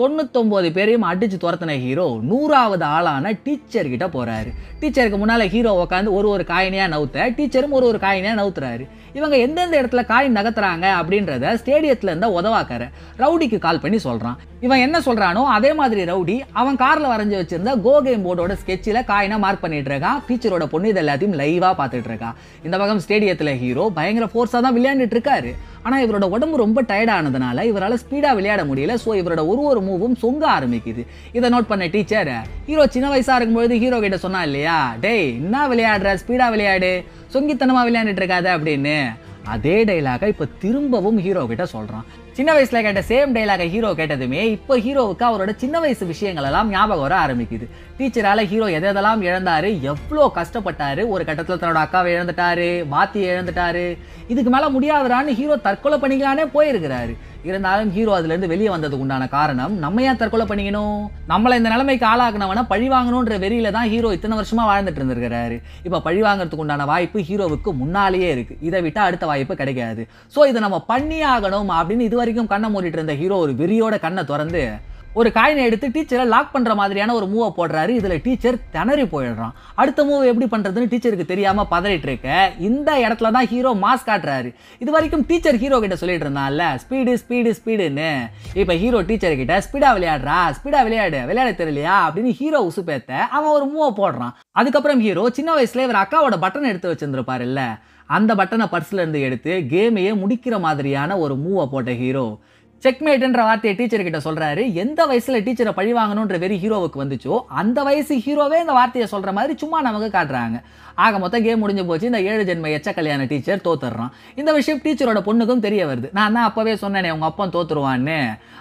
தொண்ணூத்தொம்பது பேரையும் அடிச்சு துரத்தின ஹீரோ நூறாவது ஆளான டீச்சர்கிட்ட போகிறாரு டீச்சருக்கு முன்னால் ஹீரோ உட்காந்து ஒரு ஒரு காயினியா நவுத்த டீச்சரும் ஒரு ஒரு காயினியா நவுத்துறாரு இவங்க எந்தெந்த இடத்துல காயின் நகத்துறாங்க அப்படின்றத ஸ்டேடியத்துல இருந்த உதவாக்கற ரவுடிக்கு கால் பண்ணி சொல்கிறான் இவன் என்ன சொல்கிறானோ அதே மாதிரி ரவுடி அவன் காரில் வரைஞ்சி வச்சிருந்த கோ கேம் போர்டோட ஸ்கெட்சில் காயினா மார்க் பண்ணிட்டு இருக்கான் டீச்சரோட பொண்ணு இது எல்லாத்தையும் லைவாக பார்த்துட்டு இருக்கா இந்த பக்கம் ஸ்டேடியத்தில் ஹீரோ பயங்கர ஃபோர்ஸாக தான் விளையாண்டுட்டு இருக்காரு ஆனால் இவரோட உடம்பு ரொம்ப டயர்டானதுனால இவரால் ஸ்பீடாக விளையாட முடியல ஸோ இவரோட ஒரு ஒரு மூவும் சொங்க ஆரம்பிக்குது இதை நோட் பண்ண டீச்சர் ஹீரோ சின்ன வயசாக இருக்கும்போது ஹீரோ கிட்ட சொன்னா இல்லையா டேய் என்ன விளையாடுற ஸ்பீடாக விளையாடு சொங்கித்தனமாக விளையாண்டுட்டு இருக்காத அப்படின்னு அதே டைலாக இப்போ திரும்பவும் ஹீரோ கிட்ட சொல்கிறான் சின்ன வயசில் கேட்ட சேம் டைலாக ஹீரோ கேட்டதுமே இப்போ ஹீரோவுக்கு அவரோட சின்ன வயசு விஷயங்கள் எல்லாம் ஞாபகம் வர ஆரம்பிக்குது டீச்சரால் ஹீரோ எதெல்லாம் இழந்தாரு எவ்வளோ கஷ்டப்பட்டாரு ஒரு கட்டத்தில் தன்னோட அக்காவை இழந்துட்டாரு மாத்தி இழந்துட்டாரு இதுக்கு மேலே முடியாதரான்னு ஹீரோ தற்கொலை பண்ணிக்கலானே போயிருக்கிறாரு இருந்தாலும் ஹீரோ அதுலேருந்து வெளியே வந்ததுக்கு உண்டான காரணம் நம்ம ஏன் தற்கொலை பண்ணிக்கணும் நம்மளை இந்த நிலைமைக்கு ஆளாக்குனவனை பழி வாங்கணுன்ற வெறியில தான் ஹீரோ இத்தனை வருஷமாக வாழ்ந்துட்டு இருந்திருக்கிறாரு இப்போ பழி வாங்குறதுக்கு உண்டான வாய்ப்பு ஹீரோவுக்கு முன்னாலேயே இருக்குது இதை விட்டால் அடுத்த வாய்ப்பு கிடைக்காது ஸோ இதை நம்ம பண்ணி ஆகணும் அப்படின்னு இது வரைக்கும் கண்ணை மூடிட்டு இருந்த ஹீரோ ஒரு வெறியோட கண்ணை திறந்து ஒரு காயினை எடுத்து டீச்சரை லாக் பண்ணுற மாதிரியான ஒரு மூவை போடுறாரு இதில் டீச்சர் திணறி போயிடுறான் அடுத்த மூவ் எப்படி பண்ணுறதுன்னு டீச்சருக்கு தெரியாமல் பதறிட்டு இருக்க இந்த இடத்துல தான் ஹீரோ மாஸ்க் காட்டுறாரு இது வரைக்கும் டீச்சர் ஹீரோ கிட்ட சொல்லிட்டு இருந்தான்ல ஸ்பீடு ஸ்பீடு ஸ்பீடுன்னு இப்போ ஹீரோ டீச்சர் கிட்ட ஸ்பீடாக விளையாடுறா ஸ்பீடாக விளையாடு விளையாட தெரியலையா அப்படின்னு ஹீரோ பேத்த அவன் ஒரு மூவை போடுறான் அதுக்கப்புறம் ஹீரோ சின்ன வயசுல இவர் அக்காவோட பட்டன் எடுத்து இல்லை அந்த பட்டனை பர்ஸ்லேருந்து எடுத்து கேமையே முடிக்கிற மாதிரியான ஒரு மூவை போட்ட ஹீரோ செக்மேட்ன்ற வார்த்தையை டீச்சர் கிட்ட சொல்றாரு எந்த வயசுல டீச்சரை பழி வாங்கணுன்ற வெறி ஹீரோவுக்கு வந்துச்சோ அந்த வயசு ஹீரோவே இந்த வார்த்தையை சொல்ற மாதிரி சும்மா நமக்கு காட்டுறாங்க ஆக மொத்தம் கேம் முடிஞ்சு போச்சு இந்த ஏழு ஜென்ம எச்ச கல்யாண டீச்சர் தோத்துடுறான் இந்த விஷயம் டீச்சரோட பொண்ணுக்கும் தெரிய வருது நான் தான் அப்பவே சொன்னேனே உங்க அப்பா தோத்துருவான்னு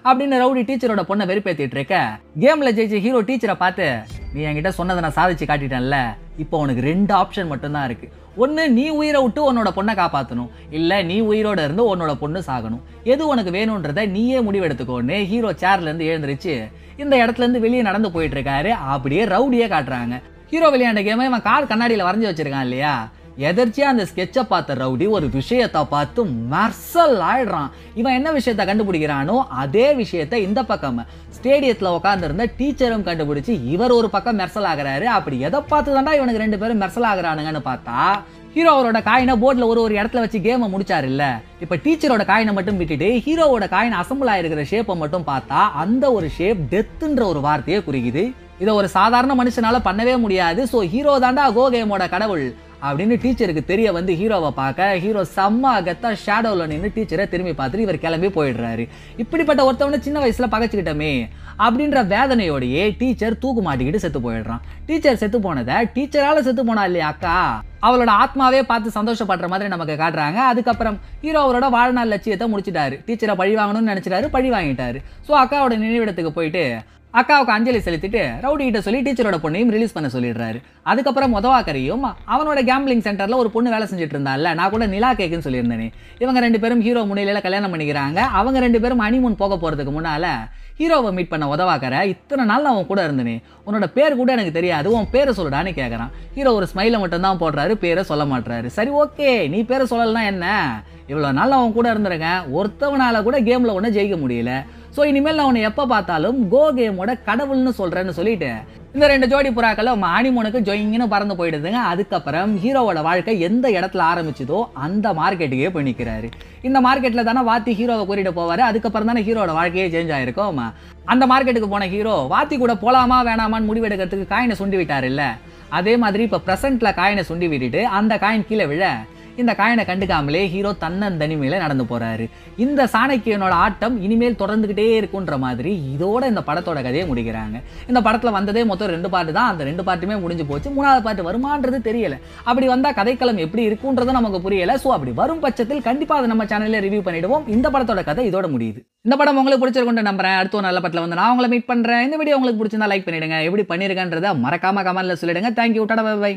அப்படின்னு ரவுடி டீச்சரோட பொண்ணை வெறுப்பேத்திட்டு இருக்க கேம்ல ஜெயிச்ச ஹீரோ டீச்சரை பார்த்து நீ என்கிட்ட சொன்னதை நான் சாதிச்சு காட்டிட்டேன்ல இப்போ உனக்கு ரெண்டு ஆப்ஷன் மட்டும்தான் இருக்குது ஒன்று நீ உயிரை விட்டு உன்னோட பொண்ணை காப்பாற்றணும் இல்லை நீ உயிரோட இருந்து உன்னோட பொண்ணு சாகணும் எது உனக்கு வேணுன்றதை நீயே முடிவெடுத்துக்கோன்னு ஹீரோ சேர்லேருந்து எழுந்துருச்சு இந்த இடத்துலேருந்து வெளியே நடந்து போயிட்டுருக்காரு அப்படியே ரவுடியே காட்டுறாங்க ஹீரோ விளையாண்ட கேமே இவன் கார் கண்ணாடியில் வரைஞ்சி வச்சிருக்கான் இல்லையா எதர்ச்சியாக அந்த ஸ்கெட்சை பார்த்த ரவுடி ஒரு விஷயத்தை பார்த்து மர்சல் ஆயிடுறான் இவன் என்ன விஷயத்த கண்டுபிடிக்கிறானோ அதே விஷயத்த இந்த பக்கம் ஸ்டேடியத்தில் உட்காந்துருந்த டீச்சரும் கண்டுபிடிச்சி இவர் ஒரு பக்கம் மெர்சல் ஆகிறாரு அப்படி எதை பார்த்து தாண்டா இவனுக்கு ரெண்டு பேரும் மெர்சல் ஆகிறானுங்கன்னு பார்த்தா ஹீரோ அவரோட காயினை போர்டில் ஒரு ஒரு இடத்துல வச்சு கேமை முடிச்சார் இல்லை இப்போ டீச்சரோட காயினை மட்டும் விட்டுட்டு ஹீரோவோட காயின் அசம்பிள் ஆயிருக்கிற ஷேப்பை மட்டும் பார்த்தா அந்த ஒரு ஷேப் டெத்துன்ற ஒரு வார்த்தையை குறிக்குது இதை ஒரு சாதாரண மனுஷனால பண்ணவே முடியாது ஸோ ஹீரோ தாண்டா கோ கேமோட கடவுள் அப்படின்னு டீச்சருக்கு தெரிய வந்து ஹீரோவை பார்க்க ஹீரோ செம்ம அகத்தா ஷேடோவில் நின்று டீச்சரை திரும்பி பார்த்துட்டு இவர் கிளம்பி போயிடுறாரு இப்படிப்பட்ட ஒருத்தவனை சின்ன வயசில் பகச்சிக்கிட்டோமே அப்படின்ற வேதனையோடையே டீச்சர் தூக்கு மாட்டிக்கிட்டு செத்து போயிடுறான் டீச்சர் செத்து போனதை டீச்சரால் செத்து போனா இல்லையா அக்கா அவளோட ஆத்மாவே பார்த்து சந்தோஷப்படுற மாதிரி நமக்கு காட்டுறாங்க அதுக்கப்புறம் ஹீரோ அவரோட வாழ்நாள் லட்சியத்தை முடிச்சிட்டாரு டீச்சரை பழி வாங்கணும்னு நினச்சிட்டாரு பழி வாங்கிட்டாரு ஸோ அக்காவோட நினைவிடத்துக்கு போயிட்டு அக்காவுக்கு அஞ்சலி செலுத்திட்டு கிட்ட சொல்லி டீச்சரோட பொண்ணையும் ரிலீஸ் பண்ண சொல்லிடுறாரு அதுக்கப்புறம் மொதவாக்கரையும் அவனோட கேம்பிளிங் சென்டரில் ஒரு பொண்ணு வேலை செஞ்சுட்டு இருந்தால நான் கூட நிலா கேக்குன்னு சொல்லியிருந்தேனே இவங்க ரெண்டு பேரும் ஹீரோ முன்னிலையில் கல்யாணம் பண்ணிக்கிறாங்க அவங்க ரெண்டு பேரும் அனிமூன் போக போகிறதுக்கு முன்னால் ஹீரோவை மீட் பண்ண உதவாக்கற இத்தனை நாள் அவன் கூட இருந்தேனே உன்னோட பேர் கூட எனக்கு தெரியாது உன் பேரை சொல்லுடான்னு கேட்குறான் ஹீரோ ஒரு ஸ்மைலை மட்டும்தான் போடுறாரு பேரை சொல்ல மாட்டுறாரு சரி ஓகே நீ பேரை சொல்லலாம் என்ன இவ்வளோ நாள் அவன் கூட இருந்துருங்க ஒருத்தவனால் கூட கேமில் ஒன்றும் ஜெயிக்க முடியல ஸோ இனிமேல் நான் உன்னை எப்போ பார்த்தாலும் கோ கேமோட கடவுள்னு சொல்கிறேன்னு சொல்லிட்டு இந்த ரெண்டு ஜோடி புறாக்களை ஆனிமோனுக்கு ஜொயிங்னு பறந்து போயிடுதுங்க அதுக்கப்புறம் ஹீரோவோட வாழ்க்கை எந்த இடத்துல ஆரம்பிச்சதோ அந்த மார்க்கெட்டுக்கே போய் நிற்கிறாரு இந்த மார்க்கெட்டில் தானே வாத்தி ஹீரோவை கூறிட்டு போவார் அதுக்கப்புறம் தானே ஹீரோட வாழ்க்கையே சேஞ்ச் ஆகிருக்கும் அந்த மார்க்கெட்டுக்கு போன ஹீரோ வாத்தி கூட போலாமா வேணாமான்னு முடிவெடுக்கிறதுக்கு காயினை சுண்டி விட்டார் இல்லை அதே மாதிரி இப்போ ப்ரெசண்ட்டில் காயினை சுண்டி விட்டுட்டு அந்த காயின் கீழே விழ இந்த காயனை கண்டுக்காமலே ஹீரோ தன்னந்தனிமையில் நடந்து போகிறாரு இந்த சாணக்கியனோட ஆட்டம் இனிமேல் தொடர்ந்துக்கிட்டே இருக்குன்ற மாதிரி இதோட இந்த படத்தோட கதையை முடிக்கிறாங்க இந்த படத்தில் வந்ததே மொத்தம் ரெண்டு பாட்டு தான் அந்த ரெண்டு பாட்டுமே முடிஞ்சு போச்சு மூணாவது பாட்டு வருமானது தெரியல அப்படி வந்தால் கதைக்களம் எப்படி இருக்குன்றது நமக்கு புரியலை ஸோ அப்படி வரும் பட்சத்தில் கண்டிப்பாக அதை நம்ம சேனலில் ரிவ்யூ பண்ணிடுவோம் இந்த படத்தோட கதை இதோட முடியுது இந்த படம் உங்களுக்கு பிடிச்சிருக்குன்னு நம்புறேன் அடுத்த ஒரு நல்ல படத்தில் வந்து நான் உங்களை மீட் பண்ணுறேன் இந்த வீடியோ உங்களுக்கு பிடிச்சிருந்தா லைக் பண்ணிடுங்க எப்படி பண்ணிருக்கேன்றத மறக்காம கமல்ல சொல்லிடுங்க தேங்க்யூ டாடா பை